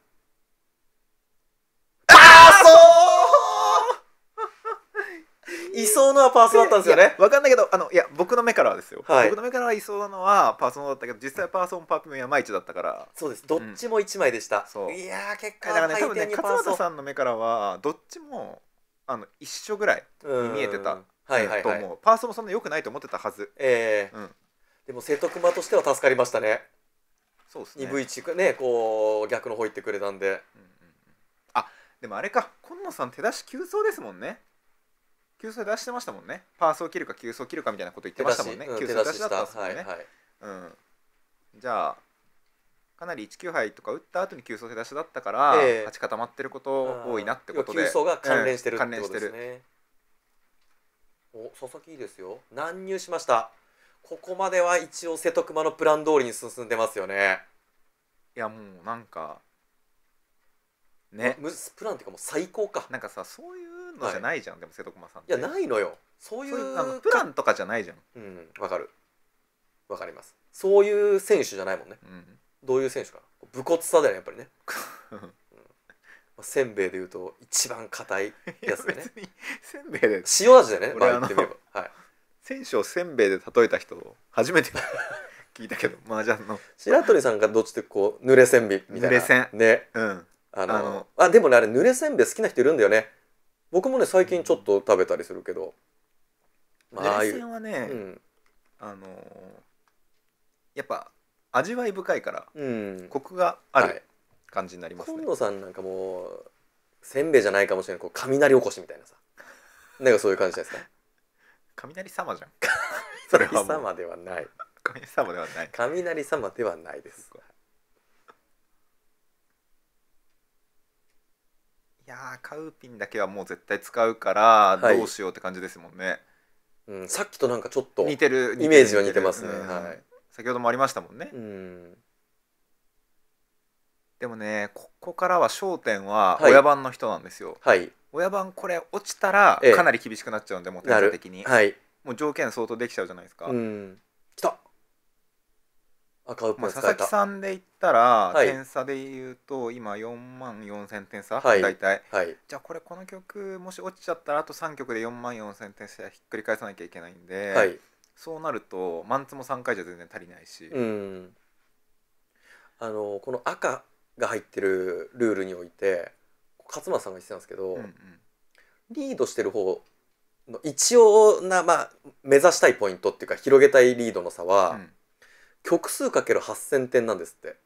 [SPEAKER 1] いそうなパーソナだったんですよね分かんないけどあのいや僕の目からはですよ、はい、僕の目からはいそうなのはパーソナだったけど実際パーソンパーピも山一だったからそうですどっちも1枚でした、うん、いや結果だからね多分ね勝俣さんの目からはどっちもあの一緒ぐらいに見えてたはいはい、はパーソンもそんな良くないと思ってたはずええーうん、でも瀬戸熊としては助かりましたねそうですね 2V1 ねこう逆の方行ってくれたんで、うんあでもあれか今野さん手出し急走ですもんね急走出してましたもんねパースを切るか急走切るかみたいなこと言ってましたもんね急走、うん、出しだったんですもんね、はいはい、うん、じゃあかなり19杯とか打った後に急走出しだったから、え勝ち固まってること多いなってことで急走が関連してる、うん、ってことですねお佐々木いいですよ難入しましたここまでは一応瀬戸熊のプラン通りに進んでますよねいやもうなんかねムスプランっていうかもう最高かなんかさそういうのじゃないじゃん、でも瀬戸駒さんいやないのよそういういうあのプランとかじゃないじゃん、うんわかるわかりますそういう選手じゃないもんねうん、どういう選手か武骨さだよねやっぱりね、まあ、せんべいでいうと一番硬いやつでね *laughs* せんべいで塩味だよねまあ言ってみれば、はい、選手をせんべいで例えた人初
[SPEAKER 2] めて *laughs* 聞いたけど麻雀の
[SPEAKER 1] 白鳥さんがどっちってこう濡れせんべいみたいな濡れせんねうんあのあでもねあれ濡れせんべい好きな人いるんだよね僕もね最近ちょっと食べたりするけど、まあ、ああいうはね、うん、あのやっぱ味わい深いから、うん、コクがある感じになりますね、はい、さんなんかもうせんべいじゃないかもしれないこう雷おこしみたいなさなんかそういう感じですか *laughs* 雷様じゃん *laughs* それは様ではない神様ではない。雷様ではないです。
[SPEAKER 2] いやカウ
[SPEAKER 1] ピンだけはもう絶対使うからどうしようって感じですもんね、はい、うん、さっきとなんかちょっと似てるイメージは似てますね、うん、はい、先ほどもありましたもんね、うん、でもねここからは焦点は親番の人なんですよ、はい、親番これ落ちたらかなり厳しくなっちゃうんで、ええ、もう天才的に、はい、もう条件相当できちゃうじゃないですか、うん、来た赤ウパン使佐々木さんで言ったら、はい点差で言うと今4万4,000点差、はい大体はいじゃあこれこの曲もし落ちちゃったらあと3曲で4万4,000点差ひっくり返さなきゃいけないんで、はいそうなるとマンツも3回じゃ全然足りないし、うんあのこの赤が入ってるルールにおいて勝間さんが言ってたんですけど、うんうんリードしてる方の一応なまあ目指したいポイントっていうか広げたいリードの差は、うん曲数かける8000点なんですって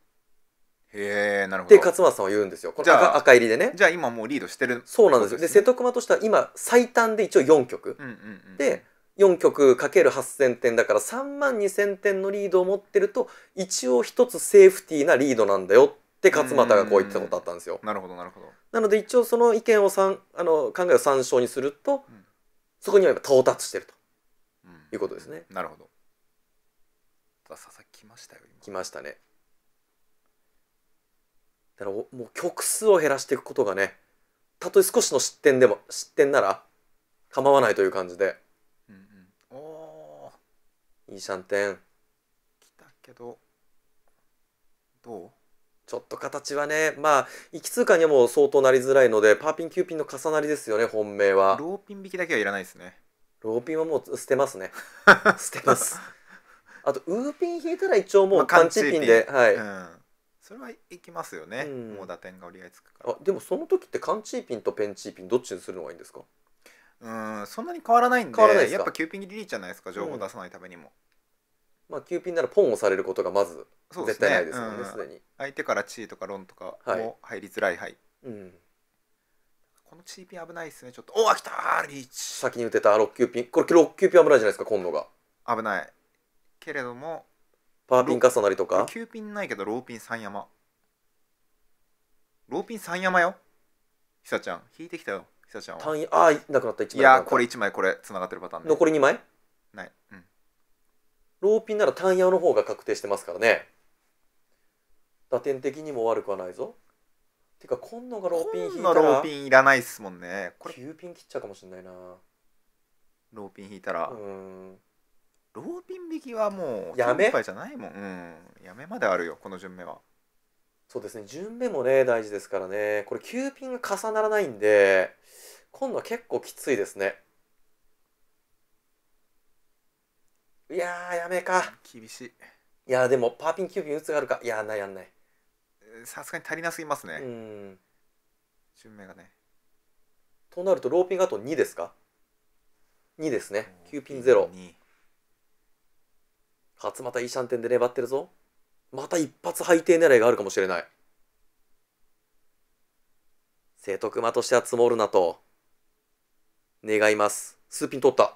[SPEAKER 1] へえなるほどで勝俣さんは言うんですよこじゃあ赤赤入りでねじゃあ今もうリードしてるそうなんですよで瀬戸熊としては今最短で一応4曲、うんうんうん、で4曲かける8000点だから3万2000点のリードを持ってると一応一つセーフティーなリードなんだよって勝俣がこう言ってたことあったんですよなるほどなるほどなので一応その意見をさんあの考えを参照にするとうんそこには今到達してるということですねなるほど
[SPEAKER 2] 佐々木来ましたよ
[SPEAKER 1] 来ましたねだからもう曲数を減らしていくことがねたとえ少しの失点でも失点なら構わないという感じで、
[SPEAKER 2] うんうん、おお
[SPEAKER 1] いいシャンテン
[SPEAKER 2] 来たけど
[SPEAKER 1] どうちょっと形はね、まあ、息通過にはもう相当なりづらいので、パーピン、キューピンの重なりですよね、本命は。ローピン引きだけはいらないですね。ローピンはもう捨てますね。*laughs* 捨てます。あとウーピン引いたら一応もうカンチピンで、
[SPEAKER 2] はい、うん、それはいきますよね、うん、もう打点が折り合いつく
[SPEAKER 1] からあでもその時ってカチーピンとペンチーピンどっちにするのがいいんですか
[SPEAKER 2] うんそんなに変わらないんで変わらないやっぱー
[SPEAKER 1] ピンギリリーじゃないですか情報出さないためにも、うん、まあーピンならポンをされることがまず絶対ないですもんねすで、ね、に相手からチーとかロンとかも入りづらいはい、うんこのチーピン危ないですねちょっとおっ来たーリーチ先に打てた6球ピンこれ6球ピン危ないじゃないですか今度が危ないけれどもパーピン重なりとか
[SPEAKER 2] 9ピンないけどローピ
[SPEAKER 1] ン三山ローピン三山よひさちゃん引いてきたよひさちゃんは単位ああなくなった1枚いやこれ1枚これつながってるパターンで残り2枚ないうんローピンなら単ヤの方が確定してますからね打点的にも悪くはないぞてか今野がローピン引いたらローピンいらないっすもんねこれ9ピン切っちゃうかもしれないなローピン引いたらうんロー
[SPEAKER 2] ピン引きはもうやめじゃないもん、うん、やめまで
[SPEAKER 1] あるよこの順目はそうですね順目もね大事ですからねこれ9ピンが重ならないんで今度は結構きついですねいやーやめか厳しいいやーでもパーピン9ピン打つがあるかいやーないやんないさすがに足りなすぎますね、うん順目がねとなるとローピンがあと2ですか2ですね9ピン0 2勝又イシャンテンで粘ってるぞ。また一発背底狙いがあるかもしれない。瀬戸熊としては積もるなと。願います。スーピン取った。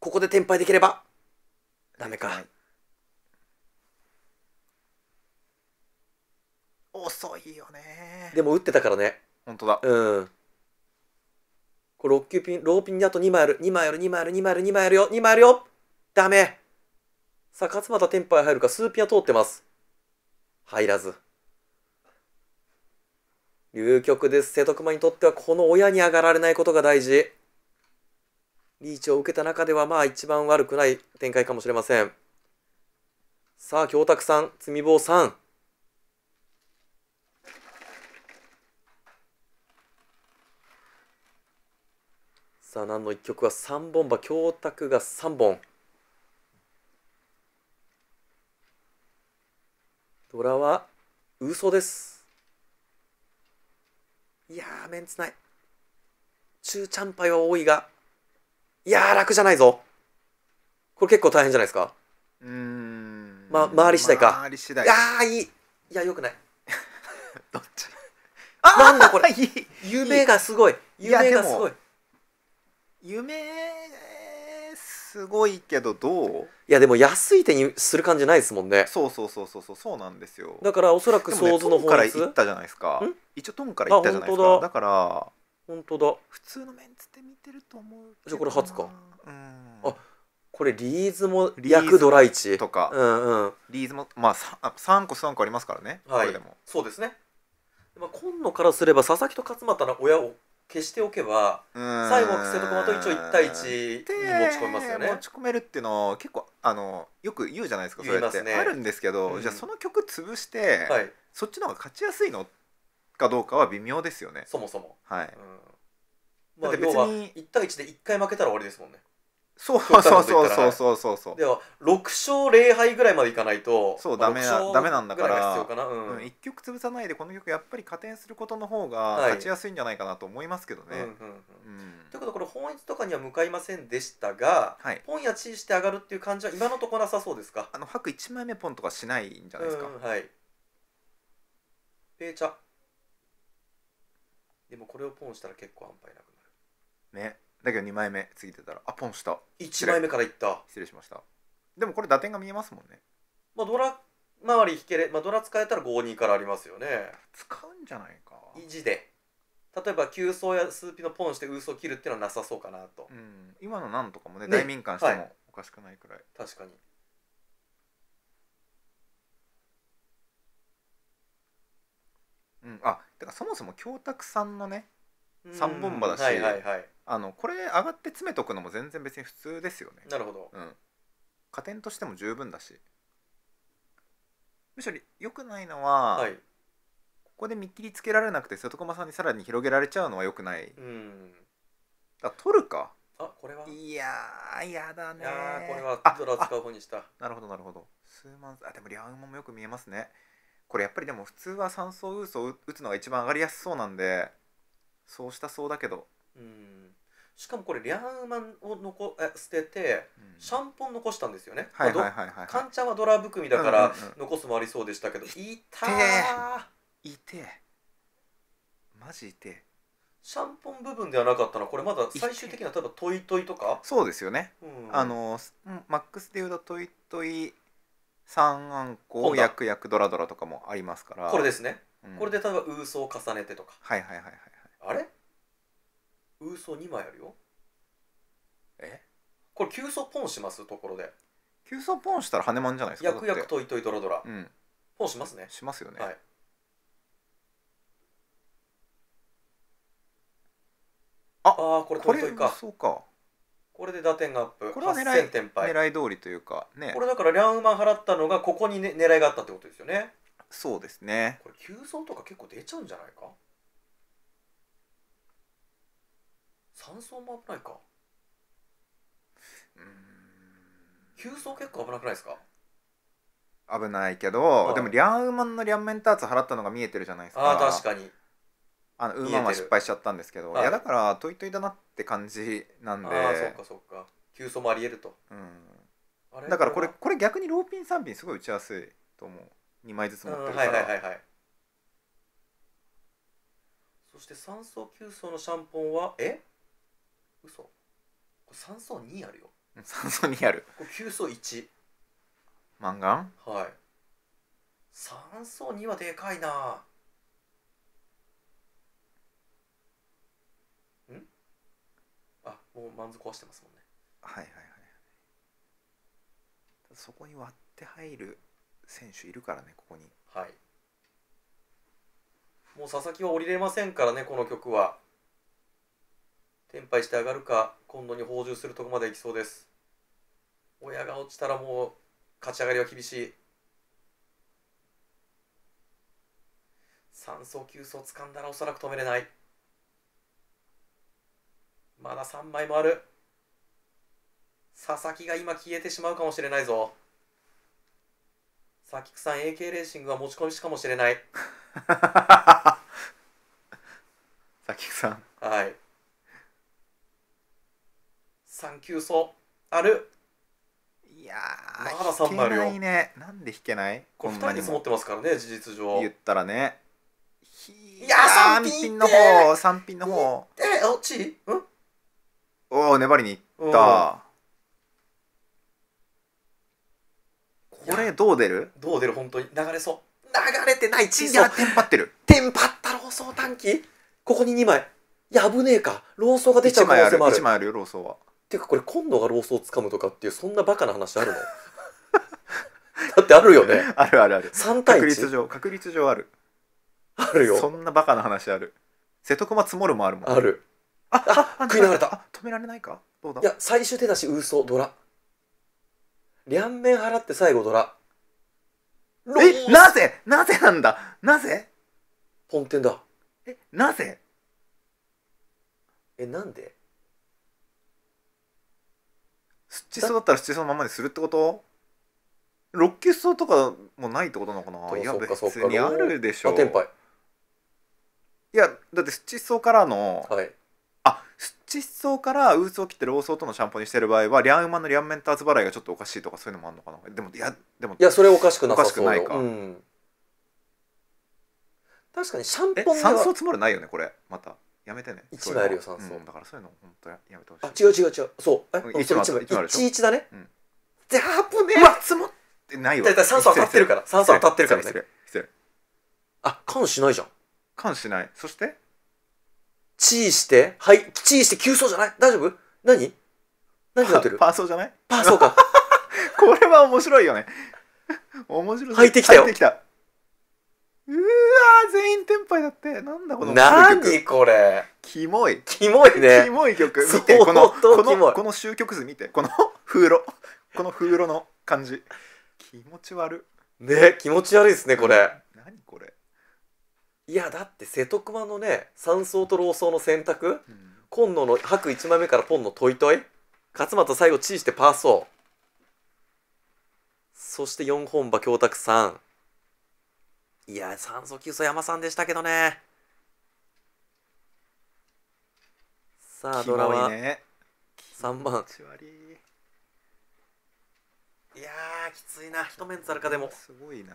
[SPEAKER 1] ここで転敗できれば、ダメか。はい、遅いよね。でも打ってたからね。本当だ。うん。これ6球ピン、ローピンにあと2枚ある、2枚ある、2枚ある、2枚ある、2枚あるよ、2枚あるよ。ダメ。さあ、勝俣天杯入るか、スーピア通ってます。入らず。流局です。瀬戸熊にとっては、この親に上がられないことが大事。リーチを受けた中では、まあ一番悪くない展開かもしれません。さあ、京拓さん、積棒ん。さあ、何の一局は3本馬、京拓が3本。虎は嘘ですいやーメンツない中ちゃんぱいは多いがいやー楽じゃないぞこれ結構大変じゃないですかうんま周り次第か周り次第いやーいいいやよくない *laughs* どっちあ *laughs* なんだこれ夢がすごい夢がすごい
[SPEAKER 2] 夢
[SPEAKER 1] すごいけどどういやでも安い手にする感じないですもんねそうそうそうそうそうそうなんですよだからおそらく想像の方、ね、から行ったじゃないですか一応トンから行ったじゃないですかだから本当だ普通のメンツで見てると思うじゃこれ初かうんあこれリーズも役ドライチとか、うんうん、リーズもまあ 3, 3個3個ありますからね、はい、これでもそうですねまあ、今野からすれば佐々木と勝俣の親を消しておけば最後瀬戸熊と一応1対1持ち込ますよね持ち込め
[SPEAKER 2] るっていうの結構あの
[SPEAKER 1] よく言うじゃないですかそれって、ね、あるんですけど、うん、じゃあその曲潰して、はい、そっちの方が勝ちやすいのかどうかは微妙ですよねそもそも
[SPEAKER 2] はい、うん、まあ、別に要は
[SPEAKER 1] 1対1で1回負けたら終わりですもんねそうそうそうそうそうそうそうでは6勝0敗ぐらいまでいかないとそうダメなダメなんだから一、うんうん、1曲潰さないでこの曲やっぱり加点することの方が勝ちやすいんじゃないかなと思いますけどね。うんということこれ本一とかには向かいませんでしたが、はい、ポンや地位して上がるっていう感じは今のところなさそうですかあの白1枚目ポンとかしないんじゃないですか。はい、ペーチャでもこれをポンしたら結構安牌なくなる。ね。だけど2枚目過ぎてたらあポンした1枚目からいった失礼しましたでもこれ打点が見えますもんねまあドラ周り引けれ、まあ、ドラ使えたら52からありますよね使うんじゃないか意地で例えば急走やスーピのポンしてウーソ切るっていうのはなさそうかなと、うん、
[SPEAKER 2] 今のなんとかもねね大民間してもおかしくないくらい、はい、
[SPEAKER 1] 確かにうん、あてかそもそも京卓さんのね
[SPEAKER 3] 三本馬だし、はいはいはい、
[SPEAKER 1] あのこれ上がって詰めとくのも全然別に普通ですよねなるほど、うん、加点としても十分だしむしろ良くないのは、はい、ここで見切りつけられなくて瀬戸駒さんにさらに広げられちゃうのは良くないうんだ取るかあこれはいやーやだねいやこれはドラ使う方にしたなるほどなるほど数万あでもリャウマもよく見えますねこれやっぱりでも普通は三層ウーソを打つのが一番上がりやすそうなんでそうしたそうだけどうんしかもこれリャンマンを残え捨てて、シャンポン残したんですよね。はいはいはいはい、カンゃんはドラ含みだから残すもありそうでしたけど、うんうんうん、いたいてマジいてシャンポン部分ではなかったのこれまだ最終的には例えばトイトイとかそうですよね、うん、あの
[SPEAKER 2] マックスでいうとトイトイ三あんこヤ
[SPEAKER 1] クヤクドラドラとかもありますからこれですね、うん、これで例えばウーソを重ねてとかはいはいはいはいあれウーソ2枚あるよえこれ急走ポンしますところで急走ポンしたらねまんじゃないですかヤクヤクトイトドロドラ、うん、ポンしますねしますよね、はい、ああこれトイトイかそうかこれで打点がアップこれは狙い点狙い通りというかねこれだからリャンウマ払ったのがここに、ね、狙いがあったってことですよねそうですねこれ急走とか結構出ちゃうんじゃないか山荘も危ないか急走結構危なくないですか危ないけど、はいでもリャンウーマンのリャンメンターツ払ったのが見えてるじゃないですかあ確かにあのウーマンは失敗しちゃったんですけど、はいい、やだからトイトイだなって感じなんでああそっかそっか急走もありえるとうん、だからこれこれ逆にローピン3ピンすごい打ちやすいと思う2枚ずつ持ってるかはいはいはいはいそして三層9層のシャンポンはえ嘘これ3層2あるよ酸層にあるこれ9層1マンガンはい3層2はでかいなんあもうマンズ壊してますもんね
[SPEAKER 3] はいはいはいそ
[SPEAKER 1] こに割って入る選手いるからねここにはいもう佐々木は降りれませんからねこの曲は転廃して上がるか今度に放縦するとこまでいきそうです親が落ちたらもう勝ち上がりは厳しい3層9層掴んだらおそらく止めれないまだ3枚もある佐々木が今消えてしまうかもしれないぞ佐々木さん AK レーシングは持ち込みしかもしれない *laughs* 佐々木さんはい三級層あるいやまだ3あるよ引けないねなんで引けないこれ2人に積もってますからね事実上言ったらね
[SPEAKER 3] いやー3品の方
[SPEAKER 1] 三品の方え落ちうんおお粘りにいったこれどう出るどう出る本当に流れそう流れてないチーズいテンパってるテンパったそう短期ここに2枚やぶねえかソ僧が出ちゃう可能性もある1枚あるよソ僧はていうかこれ今度がロースをつかむとかっていうそんなバカな話あるの *laughs* だってあるよね *laughs* あるあるある3対1確率上確率上あるあるよそんなバカな話ある瀬戸熊積もるもあるもん、あるああ食いながれた
[SPEAKER 2] 止められないか
[SPEAKER 1] どうだいや最終手出し嘘ドラ両面払って最後ドラえなぜなぜなんだなぜ本店だえなぜえなんでスチソだったらスチソのままにするってことロッキソとかもないってことなのかないや別にあるでしょいやだってスチソからの、はい、あスチソからウースを切ってローソーとのシャンプーにしてる場合はリャンウマのリャンメンターズ払いがちょっとおかしいとかそういうのもあるのかなでもいやでもいやそれおかしくなさそうおかしくないか、うん、確かにシャンポンで酸素つまるないよねこれまたやめてね一枚あるよ酸素、うん、だからそういうの本当ややめてほしいあ違う違う違うそうえ一枚一枚枚だね、うん、で危ねえわもってないわだか酸素当たってるから酸素当たってるからね失礼あ缶しないじゃん缶しないそしてチーしてはいチーして急走じゃない大丈夫何何なってる *laughs* パーソーじゃないパーソーか *laughs* これは面白いよね面白い入ってきたよ入ってきた
[SPEAKER 2] うわ全員転廃だってなんだこの何
[SPEAKER 1] これキモいキモいねキモい曲見てこのこのこの集曲図見てこの *laughs* 風呂この風呂の感じ気持ち悪ね気持ち悪いですねこれ何これいやだって瀬戸熊のね三層と老僧の選択、うん、今野の白一枚目からポンのトイトイ勝又最後チーしてパーソーそして四本馬京卓3いや、酸素急須山さんでしたけどね。さ
[SPEAKER 2] あ、ドラは3番。
[SPEAKER 1] いやきついな。一メンツあるかでも。すごいな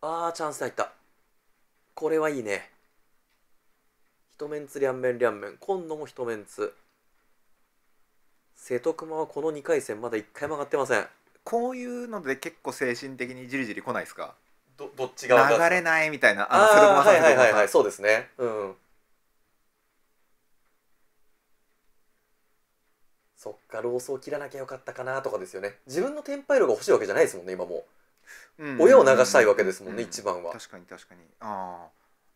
[SPEAKER 1] あー、チャンス入った。これはいいね。一メンツ、両面、両面。今度も一メンツ。瀬戸熊はこの2回戦まだ1回も上がってません。こういうので結構精神的にじりじり来ないですかどどっち側が流れないみたいなあのあはいはいはいはいそうですねうんそっかロースを切らなきゃよかったかなとかですよね自分のテンパイルが欲しいわけじゃないですもんね今も
[SPEAKER 2] 親を流したいわけですもんね、一
[SPEAKER 1] 番は確かに確かにあ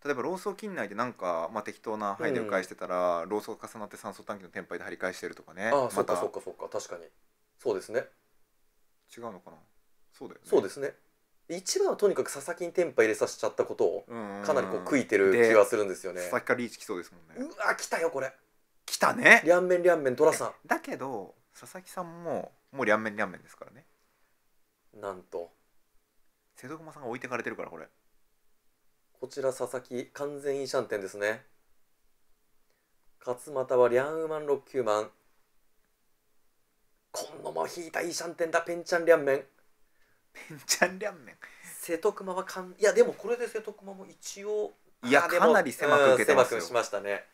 [SPEAKER 1] あ例えばロースを切んないでなんか、まあ、適当な配慮を返してたら、うん、ロースを重なって酸素タンキのテンパイで張り返してるとかねああ、ま、そっかそっかそっか確かにそうですね違うのかなそうだよねそうですね一番はとにかく佐々木にテンパ入れさせちゃったことをかなりこう悔いてる気がするんですよね佐々木からリーチ来そうですもんねうわ来たよこれ来たね両面両面寅さんだけど佐々木さんももう両面両面ですからねなんと瀬戸熊さんが置いてかれてるからこれこちら佐々木完全イシャンテンですね勝又はリャンウーマン6九万ん度も引いたいいシャンテンだペンちゃんメンペンちゃんメン瀬戸熊はかんいやでもこれで瀬戸熊も一応いやかなり狭く受けてますよ、ん、狭くしましたね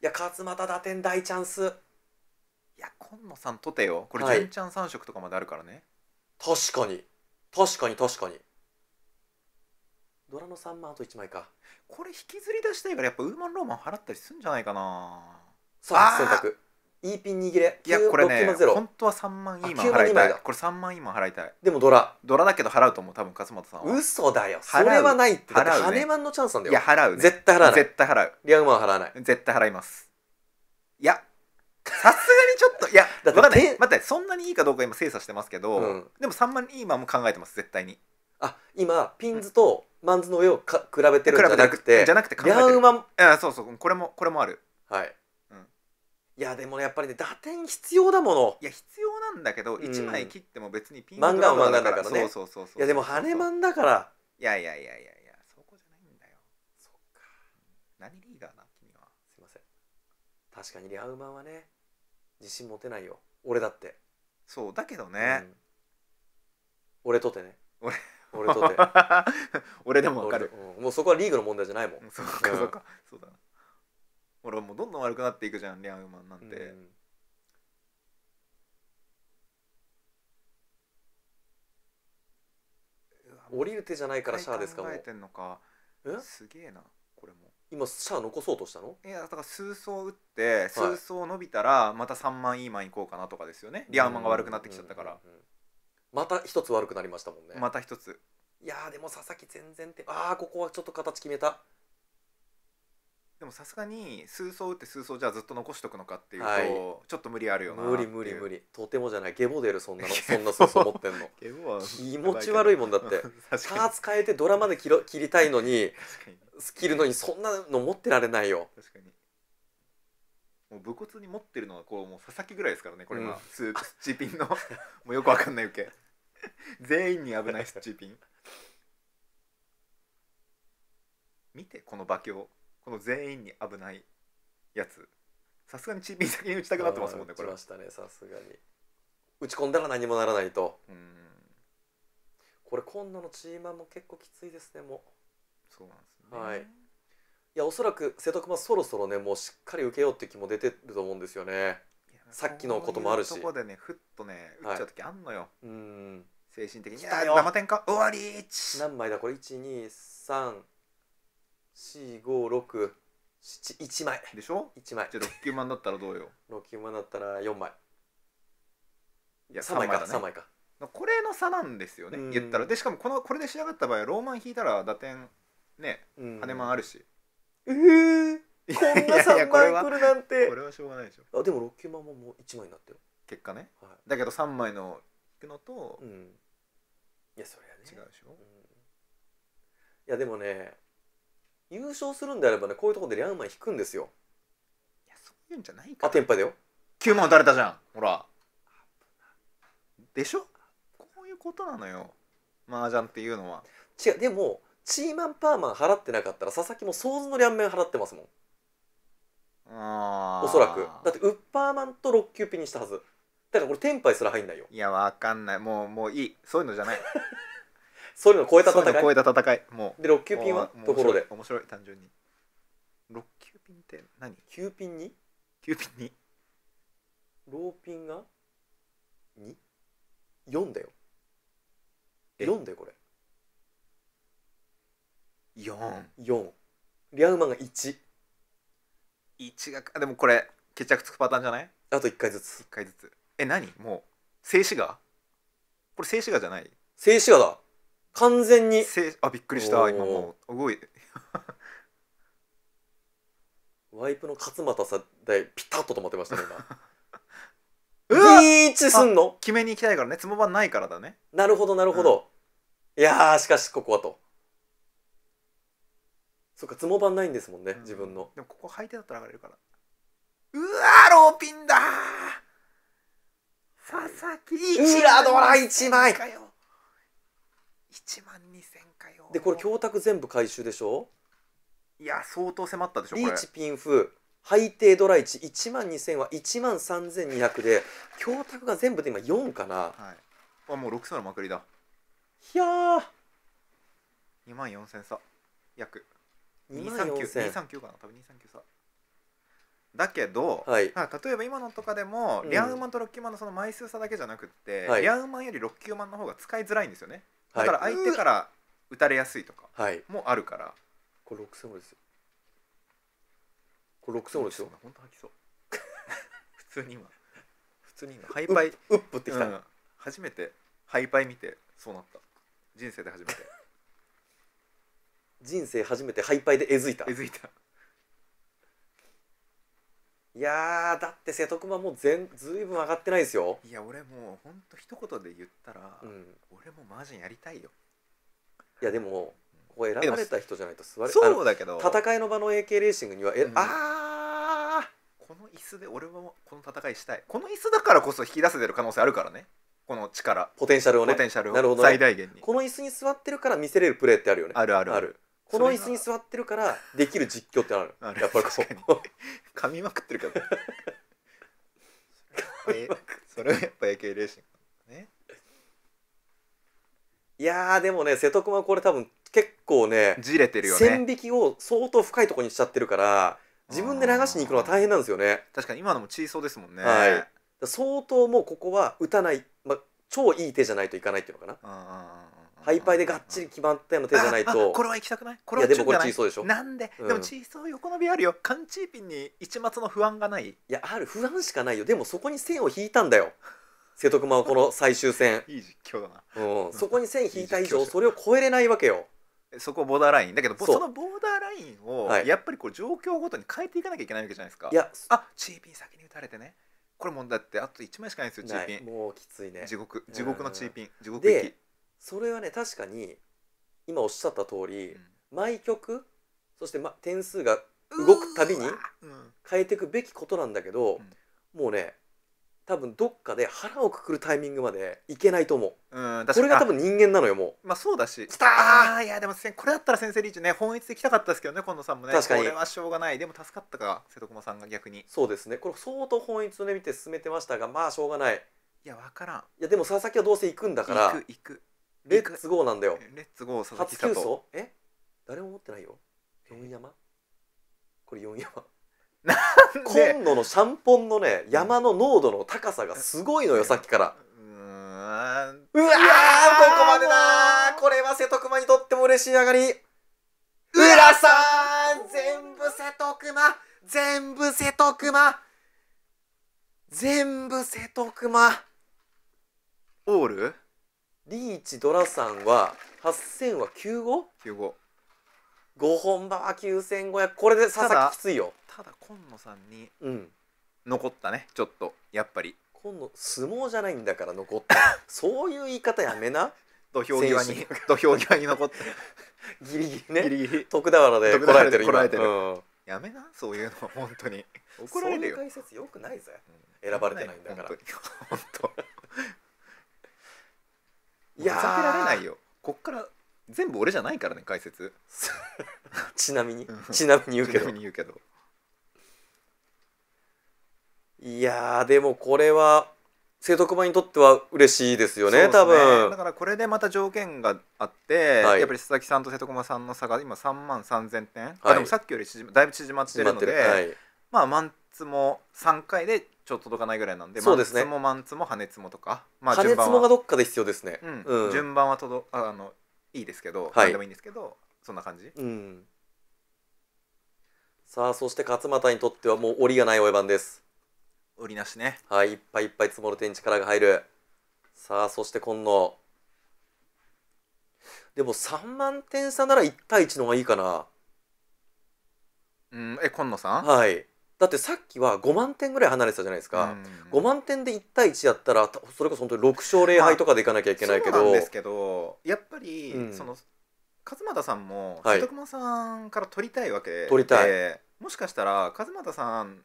[SPEAKER 1] いや勝俣打点大チャンスいや今野さんとてよこれ純ちゃん3色とかまであるからね、はい、確かに確かに確かにドラの3万あと1枚かこれ引きずり出したいからやっぱウーマンローマン払ったりするんじゃないかなさあ選択いいピン握れいやこれね本当は3万今払いたいこれ3万今払いたいでもドラドラだけど払うと思う多分勝俣さんは嘘だよそれはないって払う、金マンのチャンスなんだよいや払う、ね、絶対払う絶対払うリアウマは払わない絶対払います
[SPEAKER 2] いやさすがに
[SPEAKER 1] ちょっといやだって待ってそんなにいいかどうか今精査してますけど、でも3万いい今も考えてます絶対にあ今ピンズとマンズの上を比べてるんじゃなくてじゃなくてえリアウマンそうそうこれもこれもあるはいいやでもやっぱりね打点必要だものいや必要なんだけど、1一枚切っても別にピン漫画は漫画だからねそうそうそうそういやでも羽マンだからいやいやいやいやいやそこじゃないんだよそっか何リーダーな君はすいません確かにリアウマンはね自信持てないよ俺だって、そうだけどね、うん俺
[SPEAKER 2] とてね俺俺とて *laughs* 俺でもわかる俺うんもうそこはリーグの問題じゃないもんそうかそうかそうだな俺もうどんどん悪くなっていくじゃんレアウーマンなんて、うん、降りる手じゃないからシャアですかも考えて
[SPEAKER 1] んのかすげえなこれも今シャア残そうとしたの
[SPEAKER 2] いやだから数層打って数層伸びた
[SPEAKER 1] らまた3万いいマン行こうかなとかですよね、はい、リアーマンが悪くなってきちゃったから、うんうんうんうん、また一つ悪くなりましたもんねまた一ついやでも佐々木全然ってああここはちょっと形決めたでもさすがに数層打って数層じゃあずっと残しとくのかっていうと、はいちょっと無理あるよな無理無理無理とてもじゃないゲボ出るそんなの *laughs* そんな数層持ってんの気持ち悪いもんだってパ *laughs* ーツ変えてドラマで切ろ切りたいのに確かに切るのにそんなの持ってられないよ確かにもう武骨に持ってるのはこうもう佐々木ぐらいですからねこれは、うんスーッチーピンの *laughs* もうよくわかんない受け全員に危ないスッチーピン見てこの馬鏡この全員に危ないやつ
[SPEAKER 2] さすがにチーピ先に打ちたくなってますもんねこれ打ちまし
[SPEAKER 1] たねさすがに打ち込んだら何もならないとこれ今度のチーマンも結構きついですねもうそうなんですねはいいやおそらく瀬戸熊そろそろねもうしっかり受けようって気も出てると思うんですよね
[SPEAKER 2] さっきのこともあるしそこでねふっとね打っちゃう時あんのよ、うん精神的に「いや生天か
[SPEAKER 1] 終わり!」何枚だこれ123四五六七一枚でしょ一枚じゃあ6万だったらどうよ六九万だったら四枚いや三枚か三枚,、枚かこれの差なんですよね、言ったらでしかもこのこれで仕上がった場合ローマン引いたら打点ね跳ね羽間あるし、えー、
[SPEAKER 2] こんな三枚く来る
[SPEAKER 1] なんてこれはしょうがないでしょあでも六九万ももう一枚になってる結果ねはだけど3枚の引くのとうんいやそれはね違うでしょ、うんいやでもね優勝するんであればねこういうところでリャンマン引くんですよ
[SPEAKER 2] いやそういうんじゃない
[SPEAKER 1] かあテンパイだよ9万打たれたじゃんほらでしょ
[SPEAKER 2] こういうことな
[SPEAKER 1] のよ麻雀っていうのは違うでもチーマンパーマン払ってなかったら佐々木も想像の両面払ってますもん
[SPEAKER 2] あおそらく
[SPEAKER 1] だってウッパーマンと6級ピンにしたはずだからこれテンパイすら入んないよいやわかんないもうもういいそういうのじゃない *laughs* そういうの超えた戦い超えた戦いもうで6級ピンはところで面白い単純に6級ピンって何 ?9 ピンに ?9 ピンにローピンが 2?4 だよ4だよこれ44リアウマンが11がでもこれ決着つくパターンじゃないあと1回ずつ1回ずつえ何もう静止画これ静止画じゃない静止画だ完全にせあびっくりした今もう動い *laughs* ワイプの勝俣さでピタッと止まってましたね今 *laughs* リーチすんの決めに行きたいからねつもばないからだねなるほどなるほど、うん、いやしかしここはとそっかつもばないんですもんね、うん、自分のでもここ履いてだったら上がれるから
[SPEAKER 2] うわローピンだ
[SPEAKER 3] 佐々木一ラドラ1枚かよ
[SPEAKER 1] 1万2千回でこれ教託全部回収でしょいや相当迫ったでしょリーチピンフ背底ドライチ1万2000は1万3200で教託が全部で今4かな、はい、あもう6差のまくりだいやー2万4000差約2三9かな多分二三九差だけど、はい、例えば今のとかでも、うん、リャンウマンと6ッキマンのその枚数差だけじゃなくって、はい、リャンウマンより6ッキマンの方が使いづらいんですよねだから相手から打たれやすいとかもあるから、はい、これ6000ですよこれ6 0 0ですよ本当吐きそう *laughs* 普通に今普通に今ハイパイウップってきた、うん、初めてハイパイ見てそうなった人生で初めて *laughs* 人生初めてハイパイでえずいたえずいたいやだって瀬戸熊もう全ずいぶん上がってないですよいや俺もうほんと一言で言ったら、うん、俺もマージンやりたいよいやでもここ選ばれた人じゃないと座れそうだけど戦いの場の AK レーシングにはえ、うん、あこの椅子で俺はこの戦いしたいこの椅子だからこそ引き出せてる可能性あるからねこの力ポテンシャルをねポテンシャルを最大限に、ね、この椅子に座ってるから見せれるプレーってあるよねあるあるあるこの椅子に座ってるからできる実況ってあるやっぱりこう噛みまくってるからそれはやっぱ野球レーシングねいやでもね瀬戸君はこれ多分結構ねじれてるよね線引きを相当深いところにしちゃってるから自分で流しに行くのは大変なんですよね確かに今のも小そうですもんね、はい、相当もうここは打たない、まあ、超いい手じゃないといかないっていうのかなうんハイパイでがっちり決まったような手じゃないと *laughs* これは行きたくないこれはでもこれ小そうでしょなんで、うん、でも小
[SPEAKER 2] さい横伸びあるよ
[SPEAKER 1] カンチーピンに一抹の不安がないいやある不安しかないよでもそこに線を引いたんだよ瀬戸熊はこの最終戦いい実況だな、うん、そこに線引いた以上それを超えれないわけよそこボーダーラインだけどそのボーダーラインをやっぱりこう状況ごとに変えていかなきゃいけないわけじゃないですかいやあチーピン先に打たれてねこれもだってあと1枚しかないんですよチーピンもうきついね地獄地獄のチーピン地獄行きそれはね確かに今おっしゃった通り、毎曲そして、ま、点数が動くたびに変えていくべきことなんだけど、もうね多分どっかで腹をくくるタイミングまでいけないと思う、
[SPEAKER 2] うん、これが多分
[SPEAKER 1] 人間なのよもうまあそうだしきたーいやでもこれだったら先生リーチね本一できたかったですけどね近藤さんもね確かにこれはしょうがないでも助かったか瀬戸熊さんが逆にそうですねこれ相当本一をね見て進めてましたがまあしょうがないいや分からんいやでも佐々木はどうせ行くんだから行く行くレッツゴーなんだよレッツゴー佐々木初久え誰も持ってないよ四山これ四山今度のシャンポンのね山の濃度の高さがすごいのよさっきからうわこ
[SPEAKER 2] こまで
[SPEAKER 1] だこれは瀬戸熊にとっても嬉しい上がり浦さん全部瀬戸熊全部瀬戸熊全部瀬戸熊オールリーチドラさんは8000は 95?95 本場は9500これで佐々木きついよただ今野さんに残ったね、うん、ちょっとやっぱり今野相撲じゃないんだから残った *laughs* そういう言い方やめな土俵際に土俵際に残った *laughs* ギリギリねギリギリ徳田原で来られてる今、うん、
[SPEAKER 2] やめなそういうの本当に怒られるよそういう
[SPEAKER 1] 解説よくないぜ、
[SPEAKER 2] うん、選ばれてないんだから本当いやふざけられないよこっから全部俺じゃないか
[SPEAKER 1] らね解説 *laughs* ちなみにちなみに言うけちなどみに言うけどいやーでもこれは生徒熊にとっては嬉しいですよねそう多分だからこれでまた条件があって、はいやっぱり佐々木さんと瀬戸熊さんの差が今3万3000点、あはいでもさっきより縮
[SPEAKER 2] まだいぶ縮まってるので、はい
[SPEAKER 1] まあマンツも3回でちょっと届かないぐらいなんでそうですねマンツもマンツも羽根つもとか、まあ、羽根つもがどっかで必要ですね、うんうん、順番はとどあのいいですけど、はい、何でもいいんですけどそんな感じ、うん、さあそして勝俣にとってはもう折りがない親番です折りなしねはいいっぱいいっぱい積もる天手からが入るさあそして今野でも3万点差なら1対1の方がいいかな
[SPEAKER 2] うんえ今野さ
[SPEAKER 1] んはいだってさっきは5万点ぐらい離れてたじゃないですか、うん、5万点で1対1やったらそれこそ本当に6勝0敗とかでいかなきゃいけないけど、まあ、そうなんですけどやっぱり、うん、その勝俣
[SPEAKER 2] さんも瀬戸
[SPEAKER 1] 熊さんから取りた
[SPEAKER 2] いわけで、取りたいもしかしたら勝俣さん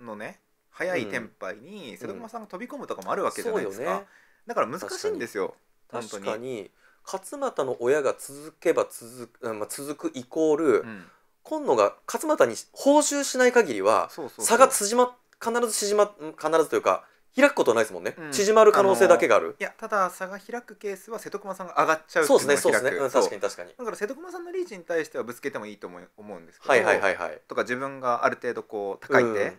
[SPEAKER 2] のね早いテンパイに
[SPEAKER 1] 瀬戸熊さんが飛び込むとかもあるわけじゃないですか、うんね、だから難しいんですよ確かに勝俣の親が続けば続,、まあ、続くイコール、うん今野が勝又に報酬しない限りは差が縮ま必ず縮ま必ずというか開くことはないですもんね、うん、縮まる可能性だけがあるいやただ差が開くケースは瀬戸熊さんが上がっちゃうそうですねそうですね、うん、確かに確かにだから瀬戸熊さんのリーチに対してはぶつけてもいいと思思うんですけどはいはいはいはいとか自分がある程度こう高い手、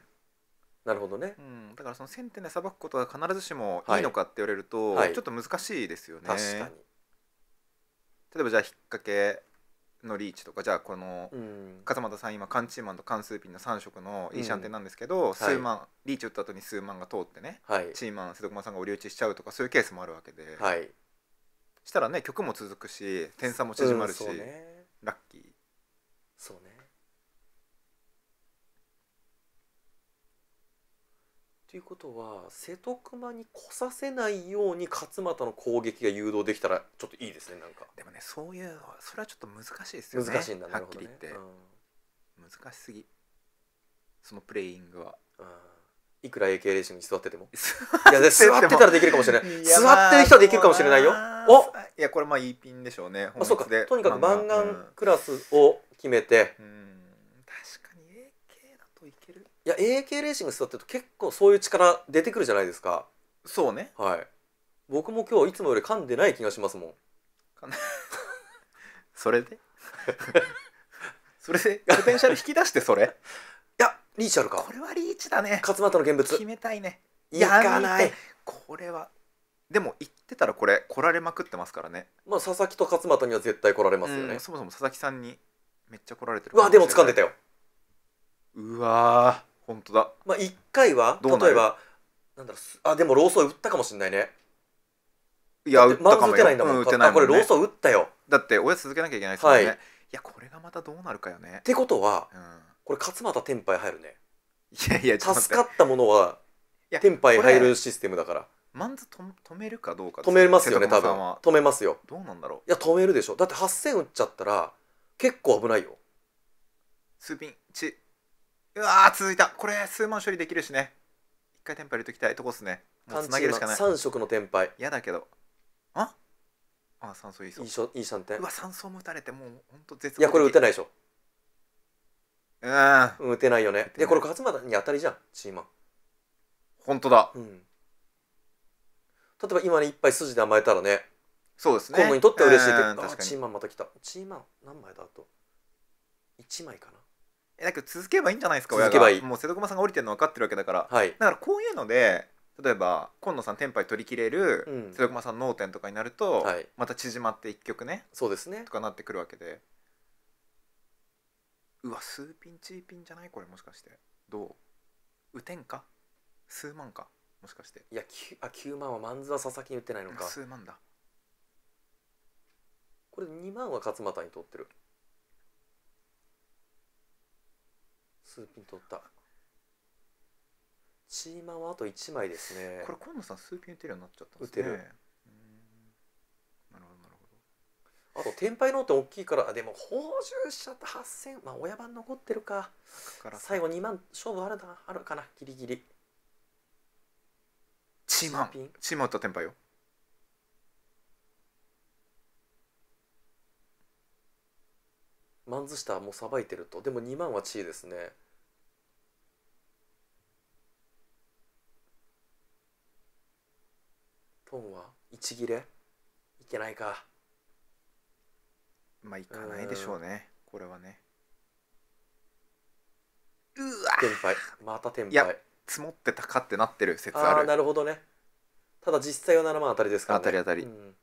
[SPEAKER 1] なるほどね、うん、だからその先手でさばくことが必ずしもいいのかって言われると、はい、ちょっと難しいですよね、はい、確かに
[SPEAKER 2] 例えばじゃあ引っ掛けのリーチとかじゃあこの、うん、さん今カンチーマンとカンスーピンの3色のいいシャンテンなんですけど、うん、数万、はい、リーチ打った後に数万が通ってね、
[SPEAKER 1] はい、チーマン瀬戸熊さんが折り打ちしちゃうとかそういうケースもあるわけで、はい、したらね
[SPEAKER 2] 曲も続くし点差も縮まるし、うんね、ラッキー
[SPEAKER 1] ということは瀬戸熊に来させないように勝俣の攻撃が誘導できたらちょっといいですねなんかでもねそういうそれはちょっと難しいですよね難しいんだな、ね、はっきり言って、うん、難しすぎそのプレイングは、うん、いくら AK レーシングに座ってても *laughs* いや座ってたらできるかもしれない座ってる人はできるかもしれないよおいやこれまあいいピンでしょうねあそうかとにかくマンガンクラスを決めて、うん、確かに AK だといけるいや AK レーシング座ってると結構そういう力出てくるじゃないですかそうねはい僕も今日いつもより噛んでない気がしますもん *laughs* それで *laughs* それでポテンシャル引き出してそれ *laughs* いやリーチあるかこれはリーチだね勝俣の現物決
[SPEAKER 2] めたいねい
[SPEAKER 1] かない
[SPEAKER 2] これは
[SPEAKER 1] でも言ってたらこれ来られまくってますからねまあ佐々木と勝俣には絶対来られますよね、そもそも佐々木さんにめっちゃ来られてるうわでも掴んでたようわ本当だまあ1回は例えばなんだろうあでもローソン打ったかもしんないねいや打ったかもてないんだもん,、てこれローソ打ったよだって親続けなきゃいけないですもんね、はいい、やこれがまたどうなるかよねっ、てことはうん、これ勝俣天杯入るねいやいや助かったものは天杯入るシステムだからマンズと止めるかどうか止めますよね多分止めますよどうなんだろういや止めるでしょだって8000打っちゃったら結構危ないよスピンチうわー続いたこれ数万処理できるしね一回テンパ入れときたいとこっすねつなげるしかない3色の天敗嫌だけどああ酸素いいそいいいい3点うわ酸素も打たれてもうほん絶望いやこれ打てないでしょうん打てないよねでこれ勝俣に当たりじゃんチーマンほんだ、うん、例えば今ね一杯筋で甘えたらねそうですね今度にとっては嬉しいけど、あっチーマンまた来たチーマン何枚だあと1枚かなだけど続けばいいんじゃないですか親が続けばいいもう瀬戸熊さんが降りてるの分かってるわけだから、はいだからこういうので例えば今野さんテンパイ取り切れる、瀬戸熊さん脳天とかになると、はいまた縮まって一曲ねそうですねとかなってくるわけでうわ数ピンチーピンじゃないこれもしかしてどう雨天か数万かもしかしていやきあ9万はマンズは佐々木に打ってないのか数万だこれ2万は勝俣に取ってるーピン取ったチーマンはあと1枚ですねこれ今野さん数ピン打てるようになっちゃったんですね打てるなるほどなるほどあと天敗の音大きいからでも補充しちゃった8000まあ親番残ってるか最後2万勝負あるなあるかなギリギリチーマンチーマン打った天敗よマンズ下もうさばいてるとでも2万はチーですね本は一切れいけないかまあいかないでしょうねこれはねうわ天敗また天いや敗積もってたかってなってる説あああなるほどねただ実際は7万当たりですから、ね、当たり当たりうん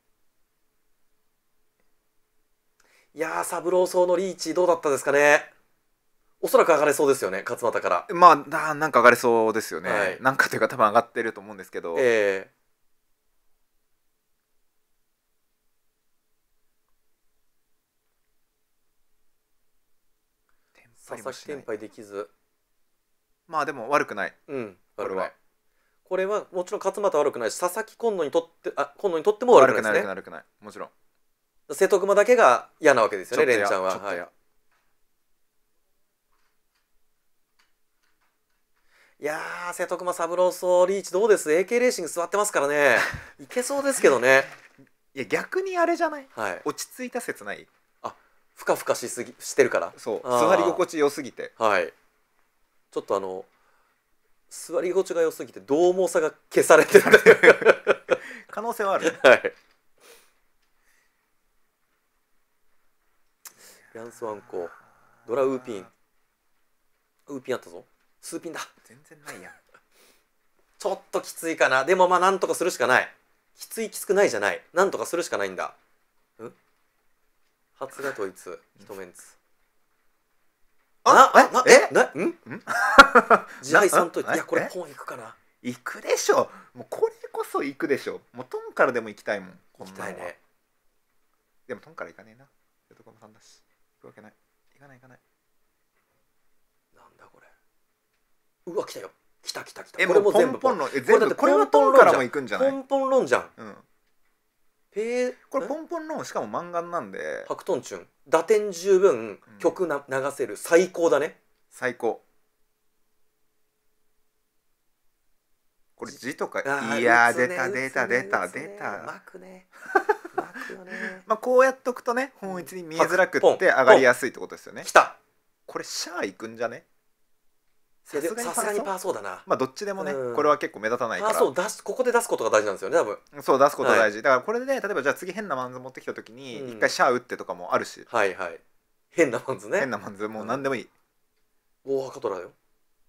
[SPEAKER 1] いやー三郎荘のリーチどうだったですかねおそらく上がれそうですよね勝俣からまあななんか上がれそうですよね、はいなんかというか多分上がってると思うんですけど、ええ佐々木天敗できずまあでも悪くないうんこれ悪くなはいこれはもちろん勝俣は悪くないし佐々木今野にとってあ今野にとっても悪くないです悪くない悪くないもちろん瀬戸熊だけが嫌なわけですよねレンちゃんははいやいやー瀬戸熊三郎総リーチどうです AK レーシング座ってますからね *laughs* いけそうですけどねいや逆にあれじゃないはい落ち着いた説ないふかふかしすぎしてるからそう座り心地良すぎてはいちょっとあの座り心地が良すぎて獰猛さが消されてる *laughs* 可能性はある、ね、*laughs* はいヤンスワンコドラウーピンウーピンあったぞスーピンだ全然ないやんちょっときついかなでもまあなんとかするしかないきついきつくないじゃないなんとかするしかないんだ初がドイツ一メンツああええなうん地雷さんとい *laughs* やこれポンいくかな行くでしょもうこれこそ行くでしょもうトンからでも行きたいもん行きたいねでもトンから行かねえな横浜さんだし行くわけない行かない行かないなんだこれうわ来たよ来た来た来たえこれも全部ポンポン全これはトンからも行くんじゃないポンポンじゃん、うん、へえこれポンポンのしかも漫画なんで白トンチュン打点十分曲な、流せる最高だね最高これ字とかいやー出た出た出た出たまくね
[SPEAKER 2] ま *laughs* くよねまあこうやっとくとね本一に見えづらくって上がりやす
[SPEAKER 1] いってことですよねきたこれシャーいくんじゃねさすがにパーソーだなまあどっちでもね、うん、これは結構目立たないからパー出すここで出すことが大事なんですよね多分そう出すことが大事、はい、だからこれで、ね、例えばじゃあ次変なマンズ持ってきた時に一回シャー打ってとかもあるし、うん、はいはい変なマンズね変なマンズもう何でもいい、大赤虎よ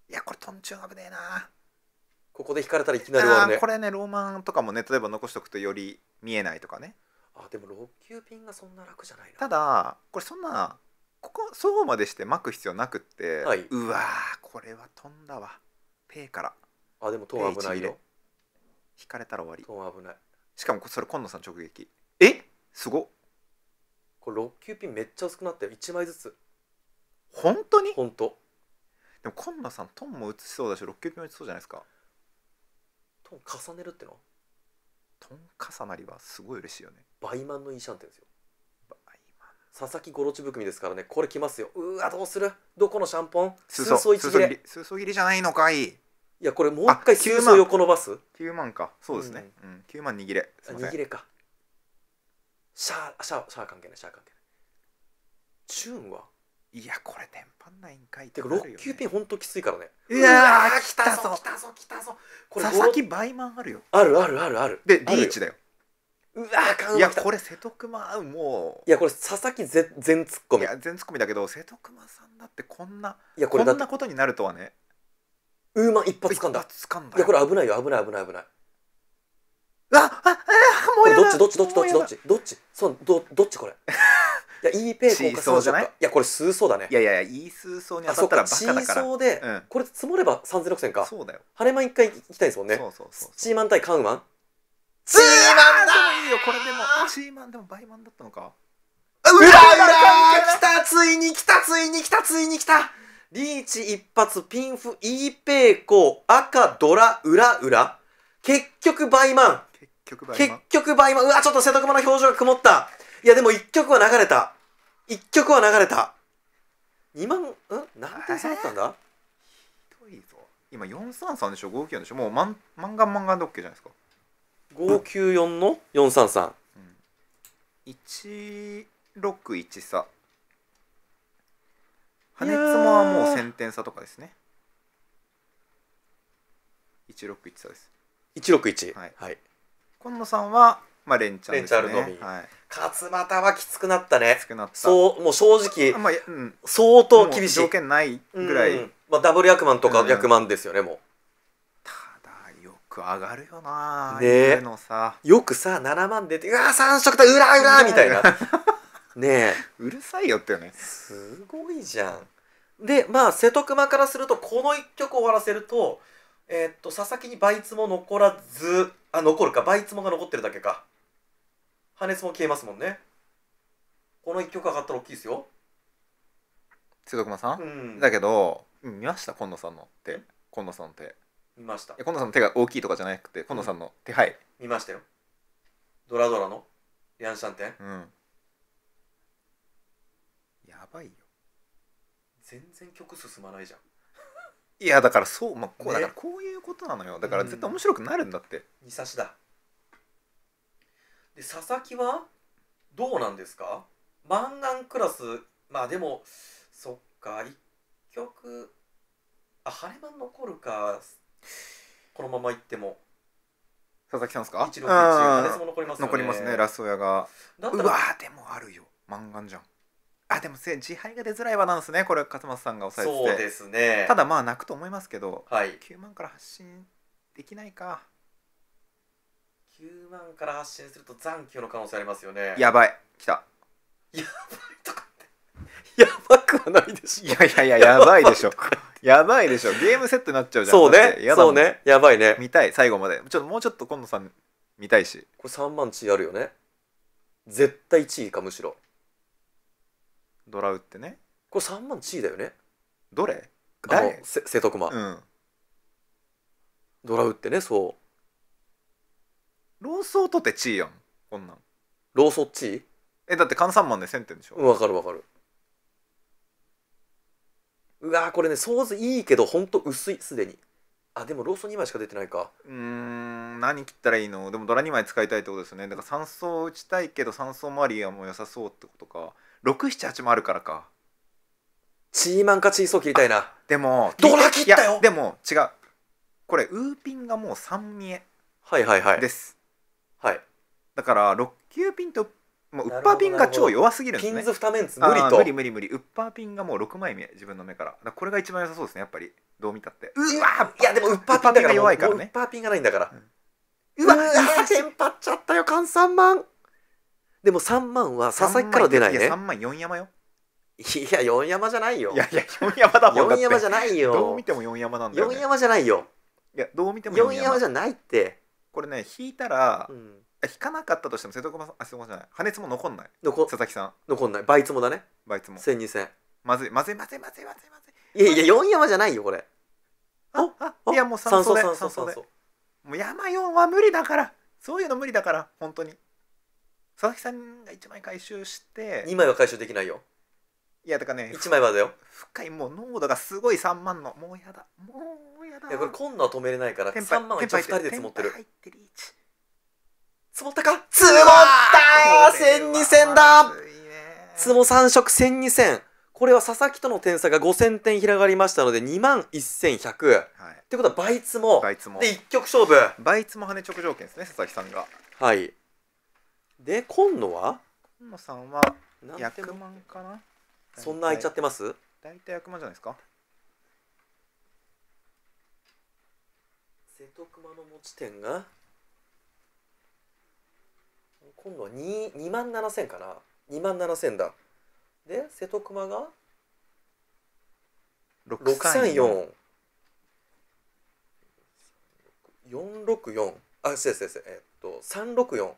[SPEAKER 2] いやこれとんちゅう危ねえな
[SPEAKER 1] ここで引かれたらいきなり終わるねこれねローマンとかもね例えば残しとくとより見えないとかねあでも6級ピンがそんな楽じゃないなただこれそんなここそうまでして巻く必要なくって、はい、うわ
[SPEAKER 3] これは飛んだわペイか
[SPEAKER 1] らあでもトン危ないよ引かれたら終わりトン危ないしかもそれ今野さん直撃えすごこれ6球ピンめっちゃ薄くなったよ1枚ずつ本当に本当でも今野さんトンも打ちそうだし6球ピンも打ちそうじゃないですかトン重ねるってのトン重なりはすごい嬉しいよね倍満のイーシャンテンですよ佐々木五郎チ含みですからねこれきますようわどうするどこのシャンポン数層一切れ数層切れじゃないのかいいやこれもう一回数層横伸ばす9万かそうですね、うん、9万握れ握れかシャーシャーシャー関係ないシャー関係ないチューンはいやこれテンパんないんかいってか6級ピンほんときついからねいやー来たぞ来たぞ来たぞこれ佐々木倍満あるよあるあるあるあるでリーチだようわーいやこれ瀬戸熊もういやこれ佐々木全全ツッコミいや全ツッコミだけど瀬戸熊さんだってこんないやこれこんなことになるとはねウーマン一発かんだいやこれ危ないよ危ない危ない危ないあああもうやだどっちどっちどっちどっちどっちどっちそうどどっちこれいやいいペーコンかそうじゃないいやこれ数層だねいやいやいい
[SPEAKER 2] 数層に当たったらバカだからで、う
[SPEAKER 1] ん、これ積もれば3 0六0 6 0 0かそうだよ羽間一回行きたいですもんねそうそうそうスチーマン対カウマン
[SPEAKER 2] チーマンだでもいいよこれでもチーマンでもバイマンだったのかうらうら来たついに来たついに来たついに来た
[SPEAKER 1] リーチ一発ピンフイーペーコー赤ドラウラウラ結局バイマン結局バイマンうわちょっと瀬戸熊の表情が曇ったいやでも一曲は流れた一曲は流れた2万うん何点差だったんだ、えー、ひどいぞ今433でしょ5 9でしょもう漫画漫画で OK じゃないですか五九四の四三三。
[SPEAKER 2] 一
[SPEAKER 1] 六一6 1差つもはもう先天差とかですね1六一差です1六一。はい、はい、
[SPEAKER 3] 今野さんは
[SPEAKER 1] まあンチャン、ね、チャのみ、はい、勝又はきつくなったねきつくなったそうもう正直、まあうん、相当厳しい条件ないぐらい、うん、まあ、ダブル役満とか役満ですよね、もうク上がるよなねえのさよくさ7万出て「うわ
[SPEAKER 3] 3色だうらうら」みたいな
[SPEAKER 1] ねえうるさいよってよねすごいじゃんでまあ瀬戸熊からするとこの1曲終わらせるとえー、っと佐々木に倍率も残らずあ残るか倍率もが残ってるだけか羽根つも消えますもんねこの1曲上がったら大きいですよ
[SPEAKER 2] 瀬戸熊さん、うん、だけど見ました今野さんのって今野さんって見ましたえ今野さんの手が大きいとかじゃなくて今野さんの手配
[SPEAKER 1] 見ましたよドラドラのヤンシャンテンうんやばいよ全然曲進まないじゃん
[SPEAKER 2] いやだからそうまあこう、ねだからこういうことなのよだから絶対面白く
[SPEAKER 1] なるんだって、二差しだで佐々木はどうなんですか満願クラスまあでもそっか一曲あ晴れ間残るかこのままいっても佐々木さんですか一一も残りますね残りますねラスヤがうわでもあるよ漫画じゃん
[SPEAKER 2] あでもせ自敗が出づらいわなんですねこれ勝松さんが抑
[SPEAKER 1] えてそうですねただまあ泣くと思いますけど、はい、
[SPEAKER 2] 9万から発信できないか
[SPEAKER 1] 9万から発信すると残機の可能性ありますよねやばいきたやばいとかってやばくはないでしょいやいやいややばいでしょ
[SPEAKER 2] やばいでしょゲームセットになっちゃうじゃんそうねやそうね
[SPEAKER 1] やばいね見たい最後までちょっともうちょっと今野さん見たいしこれ3万地あるよね絶対地位かむしろドラウってねこれ3万地位だよねどれ誰せ瀬戸熊うんドラウってねそうソ争とって地位やんこんなんローソッチーえだって換3万で1000点でしょわかるわかるうわーこれねソースいいけどほんと薄いすでにあでもローソン2枚しか出てないかうん何切ったらいいのでもドラ2枚使いたいってことですよねだから3層打ちたいけど3層マリはもう良さそうってことか678もあるからかチーマンかチーソー切りたいなでもドラ切ったよでも違うこれウーピンがもう3見えはいはいはいですはいだから6級ピンともうウッパーピンが超弱すぎるんですねピンズ2面ン無理と無理無理無理ウッパーピンがもう6枚目自分の目からこれが一番良さそうですねやっぱりどう見たってうわいやでもウッパーピンが弱いからねウッパーピンがないんだから、うん、うわテンっちゃったよ換3万でも3万は佐々木から出ないねいや3万4山よいや4山じゃないよいやいや4山だもんだ4山じゃないよどう見ても4山なんだよ、ね、4山じゃないよいやどう見ても4山 ,4 山じゃないってこれね引いたら、うん引かなかったとしても瀬戸熊さんあ瀬戸熊さんじゃない破熱も残んない残佐々木さん残んない倍つもだね倍つも千二千まずいまずいまずいまずいまずいまずいいやいや四山じゃないよこれああいやもう酸素で酸素酸素もう山四は無理だからそういうの無理だから本当に佐々木さんが1枚回収して2枚は回収できないよいやだからね1枚はだよ深いもう濃度が
[SPEAKER 2] すごい3万のもうやだも
[SPEAKER 1] うやだいやこれ今度は止めれないから3万は一応2人で積もってる入ってリーチ
[SPEAKER 2] 積もったか積もった千二千
[SPEAKER 1] だ積も三色千二千これは佐々木との点差が5000点広がりましたので2万1100、はい、ってことは倍積も倍積もで一局勝負倍積も跳ね直条件ですね佐々木さんがはいで今野は
[SPEAKER 3] 今野さんは100万かなそんな空いちゃってます大体100万じゃないですか
[SPEAKER 1] 瀬戸熊の持ち点が今度は 2, 2万7千かな2万7千だで瀬戸熊が634 464あそうですそうえっと364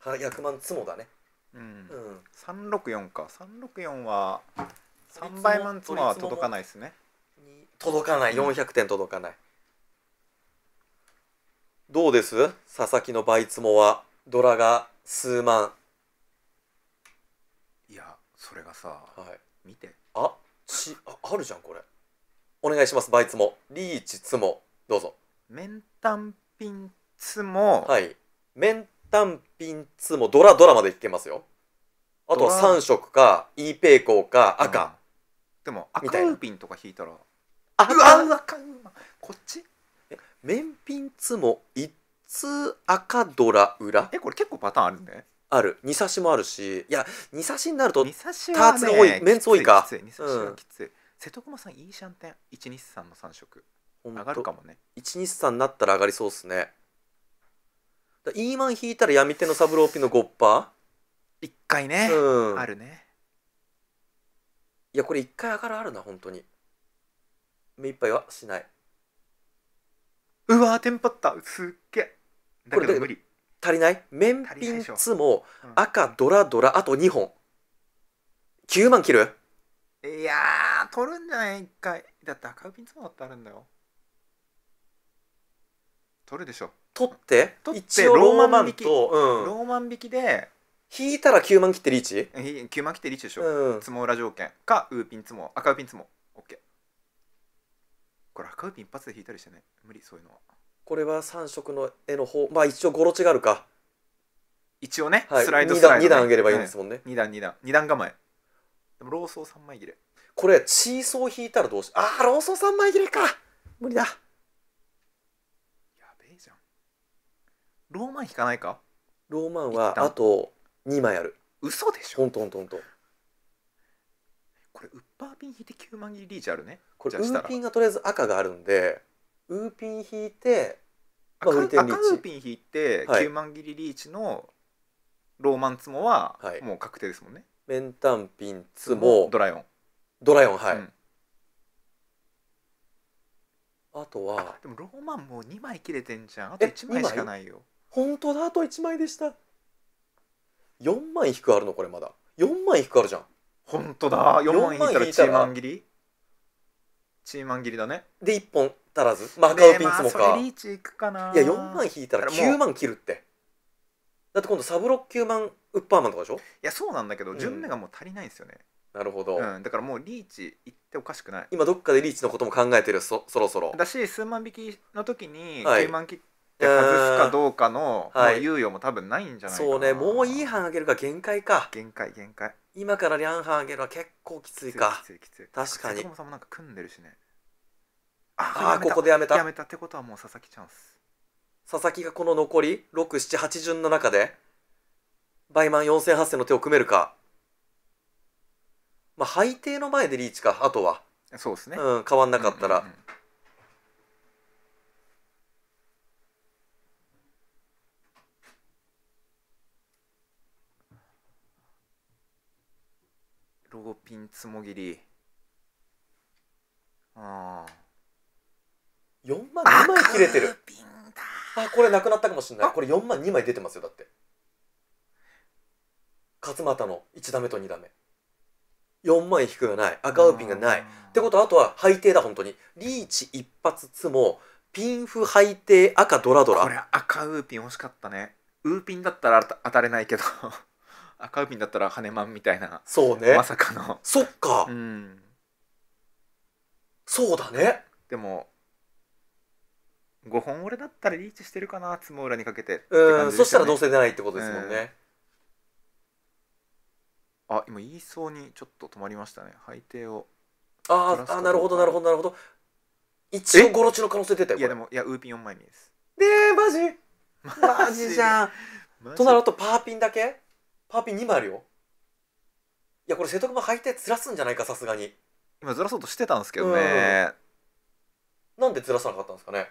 [SPEAKER 1] は1 0万つもだねうん、うん、364か364は
[SPEAKER 3] 3倍マつもは届かないですね届かない400
[SPEAKER 1] 点届かない、うん、どうです佐々木の倍つもはドラが数万いやそれがさ、はい、見てあちああるじゃんこれお願いしますバイツもリーチツもどうぞ
[SPEAKER 2] 面単品ツも
[SPEAKER 1] はい面単品ツもドラドラまでいけますよあとは3色かイーペーコーか赤、うん、でも赤ウーピンとか引いたら
[SPEAKER 3] あうわうわ赤ウーマこっち
[SPEAKER 1] ツモ一つ赤ドラ裏えこれ結構パターンあるねある2刺しもあるしいや2刺しになるとターツが多い、メンツ多いかきつい2刺しはきつい、うん、瀬戸駒さんいいシャンテン123の3色上がるかもね123になったら上がりそうっすねだイーマン引いたら闇手のサブローピのゴッパー1回ね、うん、あるねいやこれ1回上がるあるな本当に目いっぱいはしないうわテンパったすっげえこれだけど無理足りない綿ピンツも赤ドラドラあと2本9万切る
[SPEAKER 3] いや取るんじゃない一回
[SPEAKER 1] だって赤ピンツもだってあるんだよ取るでしょ取って取って一応ローマ万引きと、うん、ローマ万引きで引いたら9万切ってリーチ9万切ってリーチでしょ、うん、ツモ裏条件かウーピンツモ赤ウーピンツモ OK これ赤ウーピン一発で引いたりしてね無理そういうのは。これは3色の絵の方まあ一応ゴロチがあるか一応ね、はい、スライドスライド、ね、2, 段2段上げればいいんですもんね、うん、2段2段2段構えでもローソー3枚切れこれチーソー引いたらどうしああローソー3枚切れか無理だやべえじゃんローマン引かないかローマンはあと2枚ある嘘でしょほんとほんとほんとこれウッパーピン引いて9万切りリーチあるねこれウーピンがとりあえず赤があるんでウーピン引いて、
[SPEAKER 3] まあ、赤ウーピ
[SPEAKER 1] ン引いて、は9万切りリーチのローマンツモははいもう確定ですもんね、メンタンピンツモドライオン、ドライオンはい、うんあとはでもローマンもう2枚切れてんじゃんあとえ1枚しかないよ本当だあと1枚でした4枚引くあるのこれまだ4枚引くあるじゃん本当だ4万引いたらチーマン切りチーマン切りだねで1本足らずマカオピンツもか、リー
[SPEAKER 2] チいくかないや4万引いた
[SPEAKER 1] ら9万切るってだって今度サブロック9万ウッパーマンとかでしょいやそうなんだけど順目がもう足りないんですよね、なるほど、うん、だからもうリーチいっておかしくない今どっかでリーチのことも考えてるそそろそろ
[SPEAKER 2] だし数万匹の時に9万切って外
[SPEAKER 1] すかどうかの、はい、猶予も多分ないんじゃないかな、そうねもういい半上げるか限界か限界限界今から2半上げるは結構きついかきついきつい確かに坂本さんもなんか組んでるしねああここでやめたやめたってことはもう佐々木チャンス佐々木がこの残り678順の中で倍満4 0 8 0 0 0の手を組めるかまあ背底の前でリーチかあとはそうですね、うん、変わんなかったら、うんうんうんロゴピンつもぎりああ4万2枚切れてるあこれなくなったかもしれないこれ4万2枚出てますよだって勝俣の1打目と2打目4枚引くがない赤ウピンがないってことあとは背底だ本当にリーチ一発つもピンフ背底赤ドラドラこれ赤ウーピン惜しかったねウーピンだったら当たれないけど *laughs* 赤ウーピンだったらハネマンみたいなそうねまさかのそっか、うん、そうだねでも5本俺だったらリーチしてるかな角裏にかけてうん、そしたらどうせ出ないってことですもんね、あ今言いそうにちょっと止まりましたね背底をあーあーなるほどなるほどなるほど一応ゴロチの可能性出たよいやでもいやウーピン4枚目ですれでマジマジじゃんとなるとパーピンだけパーピン2枚あるよいやこれ瀬戸熊履いてずらすんじゃないかさすがに今ずらそうとしてたんですけどねなんでずらさなかったんですかね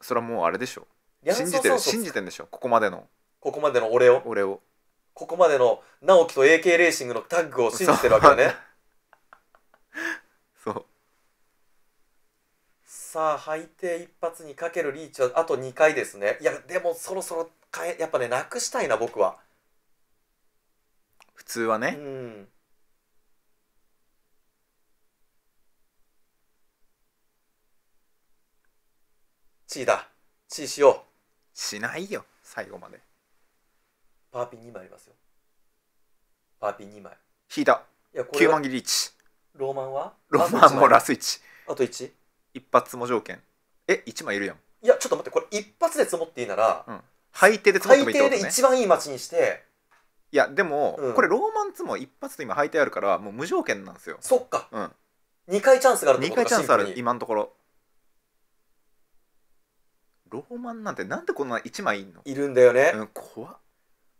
[SPEAKER 1] それはもうあれでしょ信じてる信じてんでしょここまでのここまでの俺を俺をここまでの直樹と AK レーシングのタッグを信じてるわ
[SPEAKER 2] けだね *laughs* そ
[SPEAKER 1] うさあ配定一発にかけるリーチはあと2回ですねいやでもそろそろ変えやっぱねなくしたいな僕は普通はねうんチーだチーしようしないよ最後までパーピン2枚ありますよパーピン2枚引いたいや9万切り1ローマンはローマンもラス1あと 1? 一発も条件え一1枚いるやんいやちょっと待ってこれ一発で積もっていいなら、背景で積もってもいいってことで一番いい街にしていやでも、うんこれローマン積も一発と今背景あるからもう無条件なんですよそっか、うん2回チャンスがあるってことか回チャンスある今のところローマンなんてなんでこんな1枚いんのいるんだよね、うん、怖っ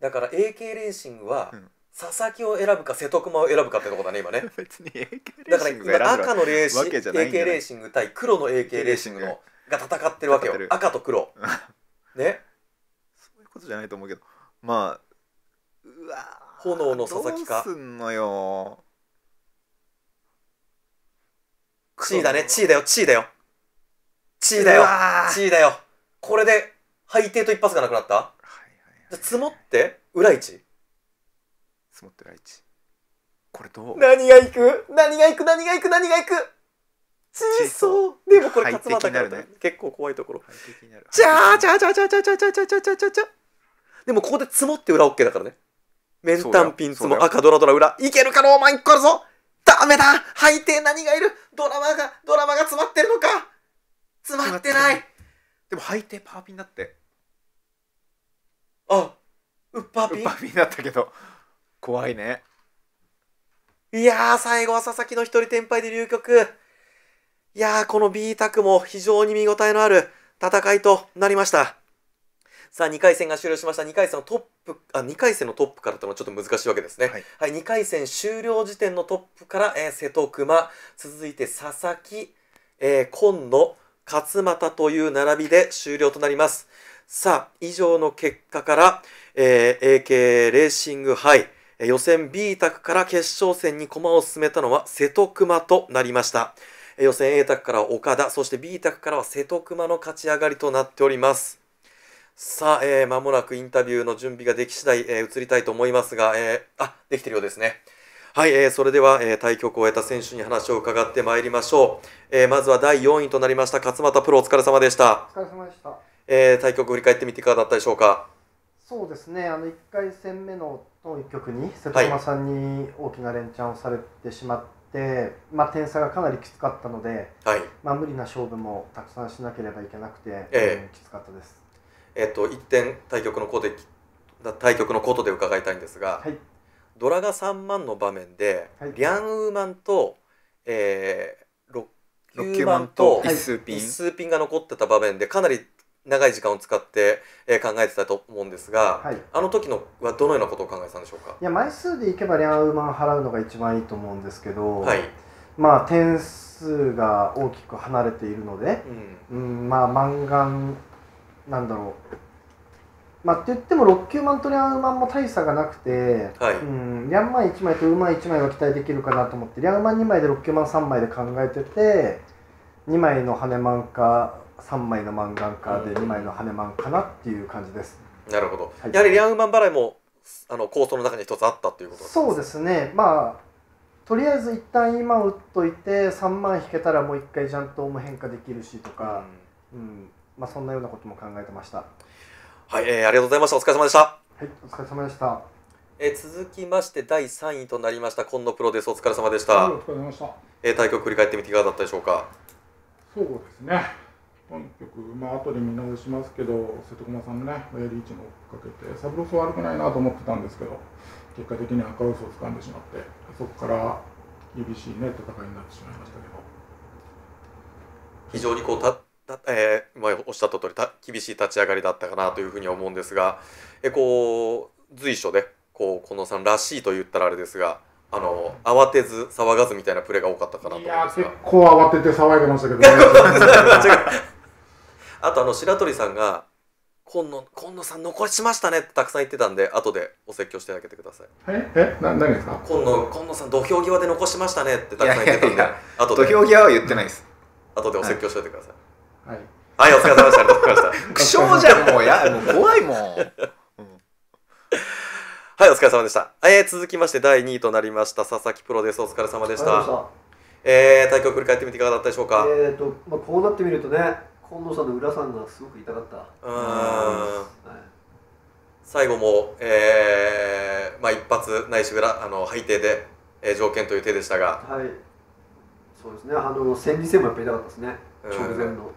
[SPEAKER 1] だから AK レーシングは、佐々木を選ぶか瀬戸熊を選ぶかってとこだね今ね *laughs* 別に AK レーシングだから今赤のレーシング AK レーシング対黒の AK レーシングのが戦ってるわけよ赤と黒 *laughs* ね
[SPEAKER 2] そういうことじゃないと思うけどまあ
[SPEAKER 1] うわ炎の佐々木か
[SPEAKER 2] どうすんのよ地位だね地
[SPEAKER 1] 位だよ地位だよ地位だよ地位だよこれで背底と一発がなくなった、はいはい、じゃ積もって裏一。積もって裏一。これどう
[SPEAKER 2] 何がいく何がいく何がいく何がいく小
[SPEAKER 1] さそうでもこれ勝俣から、ね、結構怖いところじゃあじゃあじゃあじゃあじゃあじゃあじゃあじゃあじゃあじゃあじゃあでもここで積もって裏オッケーだからねメンタンピン積も赤ドラドラ裏いけるかローマン1個あるぞダメだ背底何がいるドラマがドラマが
[SPEAKER 2] 詰まってるのか詰まってない
[SPEAKER 1] でも履いてパーピンだって
[SPEAKER 2] あウッパーピンウッパーピンだったけど怖いね
[SPEAKER 1] いやー最後は佐々木の一人天敗で流局いやーこの B クも非常に見応えのある戦いとなりましたさあ2回戦が終了しました2回戦のトップあ2回戦のトップからというのはちょっと難しいわけですね、はい、はい、2回戦終了時点のトップから、えー、瀬戸熊続いて佐々木、えー、今野勝又という並びで終了となります。さあ、以上の結果から、えー、AK レーシング杯、予選 B 択から決勝戦に駒を進めたのは瀬戸熊となりました。予選 A 択から岡田、そして B 択からは瀬戸熊の勝ち上がりとなっております。さあ、えー、間もなくインタビューの準備ができ次第、えー、移りたいと思いますが、えー、あ、できてるようですね。はい、えー、それでは、えー、対局を終えた選手に話を伺ってまいりましょう。えー、まずは第4位となりました勝俣プロお疲れ様でした。
[SPEAKER 3] お疲れ様でした。
[SPEAKER 1] えー、対局を振り返ってみていかがだったでしょうか。
[SPEAKER 3] そうですね。あの1回戦目の当一局に瀬戸山さんに大きな連チャンをされてしまって、はい、まあ点差がかなりきつかったので、はい、まあ無理な勝負もたくさんしなければいけなくて、えー、きつかったで
[SPEAKER 1] す。えっと1点対局のコートで対局のコートで伺いたいんですが。はい。ドラが3万の場面で、はい、リャンウーマンと、えー、6球マンと一数ピンピンが残ってた場面でかなり長い時間を使って、えー、考えてたと思うんですが、はい、あの時のはどのようなことを考えてたんでしょうか
[SPEAKER 3] いや枚数でいけばリャンウーマン払うのが一番いいと思うんですけど、はい、まあ点数が大きく離れているので、うん、うん、まあ漫画なんだろうまあ、って言っても6球マンとリャンウマンも大差がなくて、はい、うんリャンマン1枚とウマン1枚は期待できるかなと思ってリャンマン2枚で6球マン3枚で考えてて2枚の羽マンか3枚のマンガンかで2枚の羽マンかなっていう感じです。
[SPEAKER 1] なるほど、はい、やはりリャンマン払いもあの構想の中に一つあったということで
[SPEAKER 3] すそうですねまあとりあえず一旦今打っといて3万引けたらもう一回ジャントも変化できるしとか、うん、うん、まあ、そんなようなことも考えてました。
[SPEAKER 1] はい、えー、ありがとうございました。お疲れ様でした。は
[SPEAKER 3] い、お疲れ様でした。
[SPEAKER 1] えー、続きまして第三位となりました今野プロです。お疲れ様でした。お疲れ様でした。えー、対局振り返ってみていかがだったでしょうか。
[SPEAKER 3] そうですね。本局まあ後で見直しますけど瀬戸熊さんのね親リーチの追っかけてサブロス悪くないなと思ってたんですけど結果的に赤ウソを掴んでしまってそこから厳しいね戦いになってしまいましたけど。
[SPEAKER 1] 非常にこうだえー、まあ、おっしゃった通り厳しい立ち上がりだったかなというふうに思うんですが、えこう随所でこう近藤さんらしいと言ったらあれですがあの慌てず騒がずみたいなプレーが多かったかなと思います結構慌てて騒いでましたけど、ね、*laughs* あとあの白鳥さんが今野今野さん残しましたねってたくさん言ってたんで後でお説教してあげてくださいええな何ですか今野今野さん土俵際で残しましたねってたくさん言ってたんで後で土俵際は言ってないです後でお説教しておいてください、はいはいはい、お疲れ様でした。ありがとうした。苦 *laughs* 笑じゃん、もうや、もう怖いも *laughs* ん。はい、お疲れ様でした。えー、続きまして第2位となりました佐々木プロです。お疲れ様でした。しえー、大会を振り返ってみていかがだったでしょうか。
[SPEAKER 3] えっ、と、まあ、こうなってみるとね、近藤さんの裏さんがすごく痛かった。うん。は
[SPEAKER 1] い、最後も、えー、まあ一発ないし裏あの敗底で、えー、条件という手でしたが。
[SPEAKER 3] はい。そうですね。あの戦時戦もやっぱり痛かったですね。直前
[SPEAKER 1] の。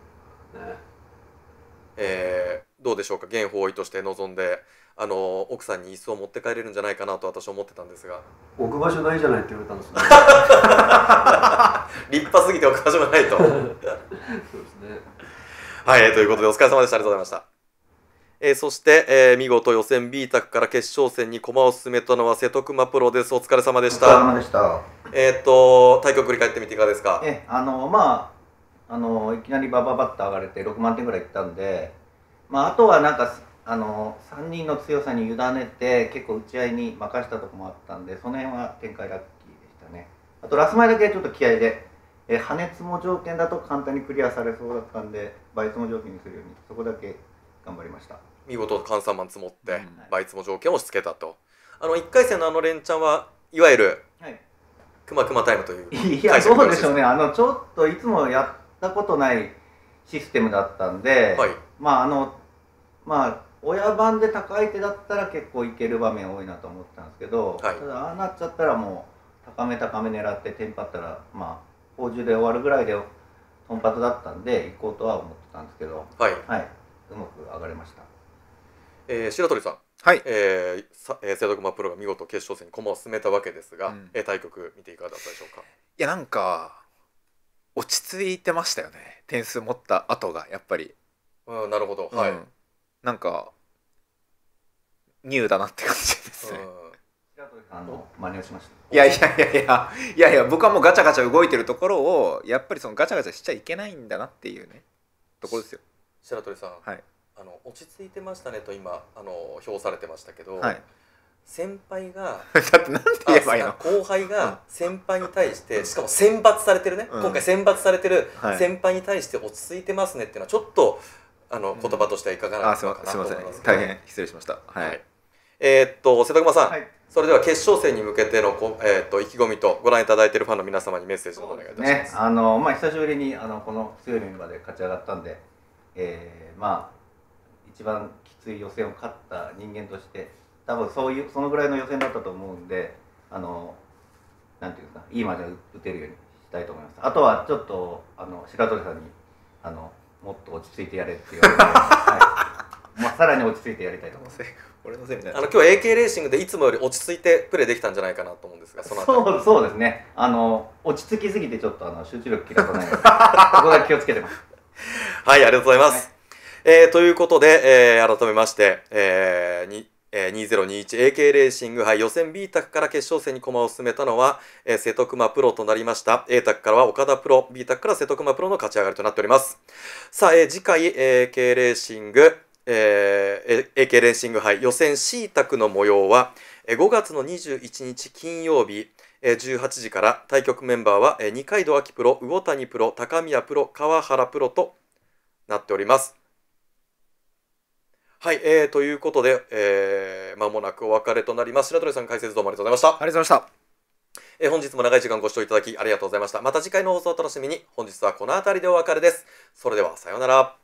[SPEAKER 1] えー、どうでしょうか現方位として望んであの奥さんに椅子を持って帰れるんじゃないかなと私は思ってたんですが置く場所ないじゃないって言われたんですね、*laughs* 立派すぎて置く場所がないとそうですねはいということでお疲れ様でしたありがとうございましたえー、そして、えー、見事予選 B 卓から決勝戦に駒を進めたのは瀬戸熊プロです。お疲れ様でした。お疲れ様でした。えっ、と対局振り返ってみていかがですか。
[SPEAKER 2] えあのまああのいきなりバババッと上がれて6万点ぐらいいったんで、まあ、あとはなんかあの3人の強さに委ねて結構打ち合いに任したとこもあったんでその辺は展開ラッキーでしたねあとラス前だけちょっと気合で、え破熱も条件だと簡単にクリアされそうだったんで倍率も条件にするようにそこだけ頑張りました見
[SPEAKER 1] 事換算マン積もって、倍率も条件を押し付けたとあの1回戦のあの連チャンはいわゆる、くまくまタイムとい
[SPEAKER 2] ういやそうでしょうねあのちょっといつもやったことないシステムだったんで、はい、まああのまあ親番で高い手だったら結構いける場面多いなと思ったんですけど、はい、ただああなっちゃったらもう高め高め狙ってテンパったらまあ宝珠で終わるぐらいでトンパトだったんで行こうとは思ってたんですけど、はい、はい、うまく上がれました。
[SPEAKER 1] えー、白鳥さん、はいえーさえー、瀬戸熊プロが見事決勝戦に駒を進めたわけですが、うん、えー、対局見ていかがだったでしょうかいやなんか落ち着いてましたよね点数持った後がやっぱりうんなるほど、はい、なんかニューだなって感じで
[SPEAKER 2] すね、あの真似をしました
[SPEAKER 1] いやいやいやいやいやいや僕はもうガチャガチャ動いてるところをやっぱりそのガチャガチャしちゃいけないんだなっていうねところですよ白鳥さん、はい、あの落ち着いてましたねと今あの評されてましたけど、はい、先輩が *laughs* だってなんて言えばいいの後輩が先輩に対してしかも選抜されてるね、うん今回選抜されてる先輩に対して落ち着いてますねっていうのはちょっとあの言葉としてはいかがなのすまかなすいませんま大変
[SPEAKER 2] 失礼しましたはい、はい
[SPEAKER 1] えーっと瀬戸熊さん、はいそれでは決勝戦に向けてのこ、えーっと意気込みとご覧いただいているファンの皆様にメッセージをお願いい
[SPEAKER 2] たします。ね、あのまあ久しぶりにあのこの強いメンバーで勝ち上がったんで、えーまあ一番きつい予選を勝った人間として、多分そういうそのぐらいの予選だったと思うんであのなんていうんですかいいマージャン打てるようにしたいと思いますあとはちょっとあの白鳥さんにあのもっと落ち着いてやれって言われて、*laughs* はいまあ、さらに落ち着いてやりたいと思います
[SPEAKER 1] 俺のせいみたいなあの今日 AK レーシングでいつもより落ち着いてプレーできたんじゃないかなと思うんですがそのそう
[SPEAKER 2] そうですねあの落ち着きすぎてちょっとあの集中力切らさないのでこ
[SPEAKER 1] こだけ気をつけてます
[SPEAKER 3] はいありがとうございます、
[SPEAKER 1] はい、えー、ということで、えー、改めまして、えー、にえ 2021AK レーシング杯予選 B 卓から決勝戦に駒を進めたのは、えー、瀬戸熊プロとなりました A 卓からは岡田プロ B 卓から瀬戸熊プロの勝ち上がりとなっておりますさあ、えー、次回、え AK レーシング、えー、AK レーシング杯予選 C 卓の模様は、えー、5月の21日金曜日18時から対局メンバーは二階堂秋プロ、魚谷プロ、高宮プロ、川原プロとなっております。はい、えー、ということで、えー、間もなくお別れとなります。白鳥さん解説どうもありがとうございました。ありがとうございました。え本日も長い時間ご視聴いただきありがとうございました。また次回の放送を楽しみに、本日はこの辺りでお別れです。それでは、さようなら。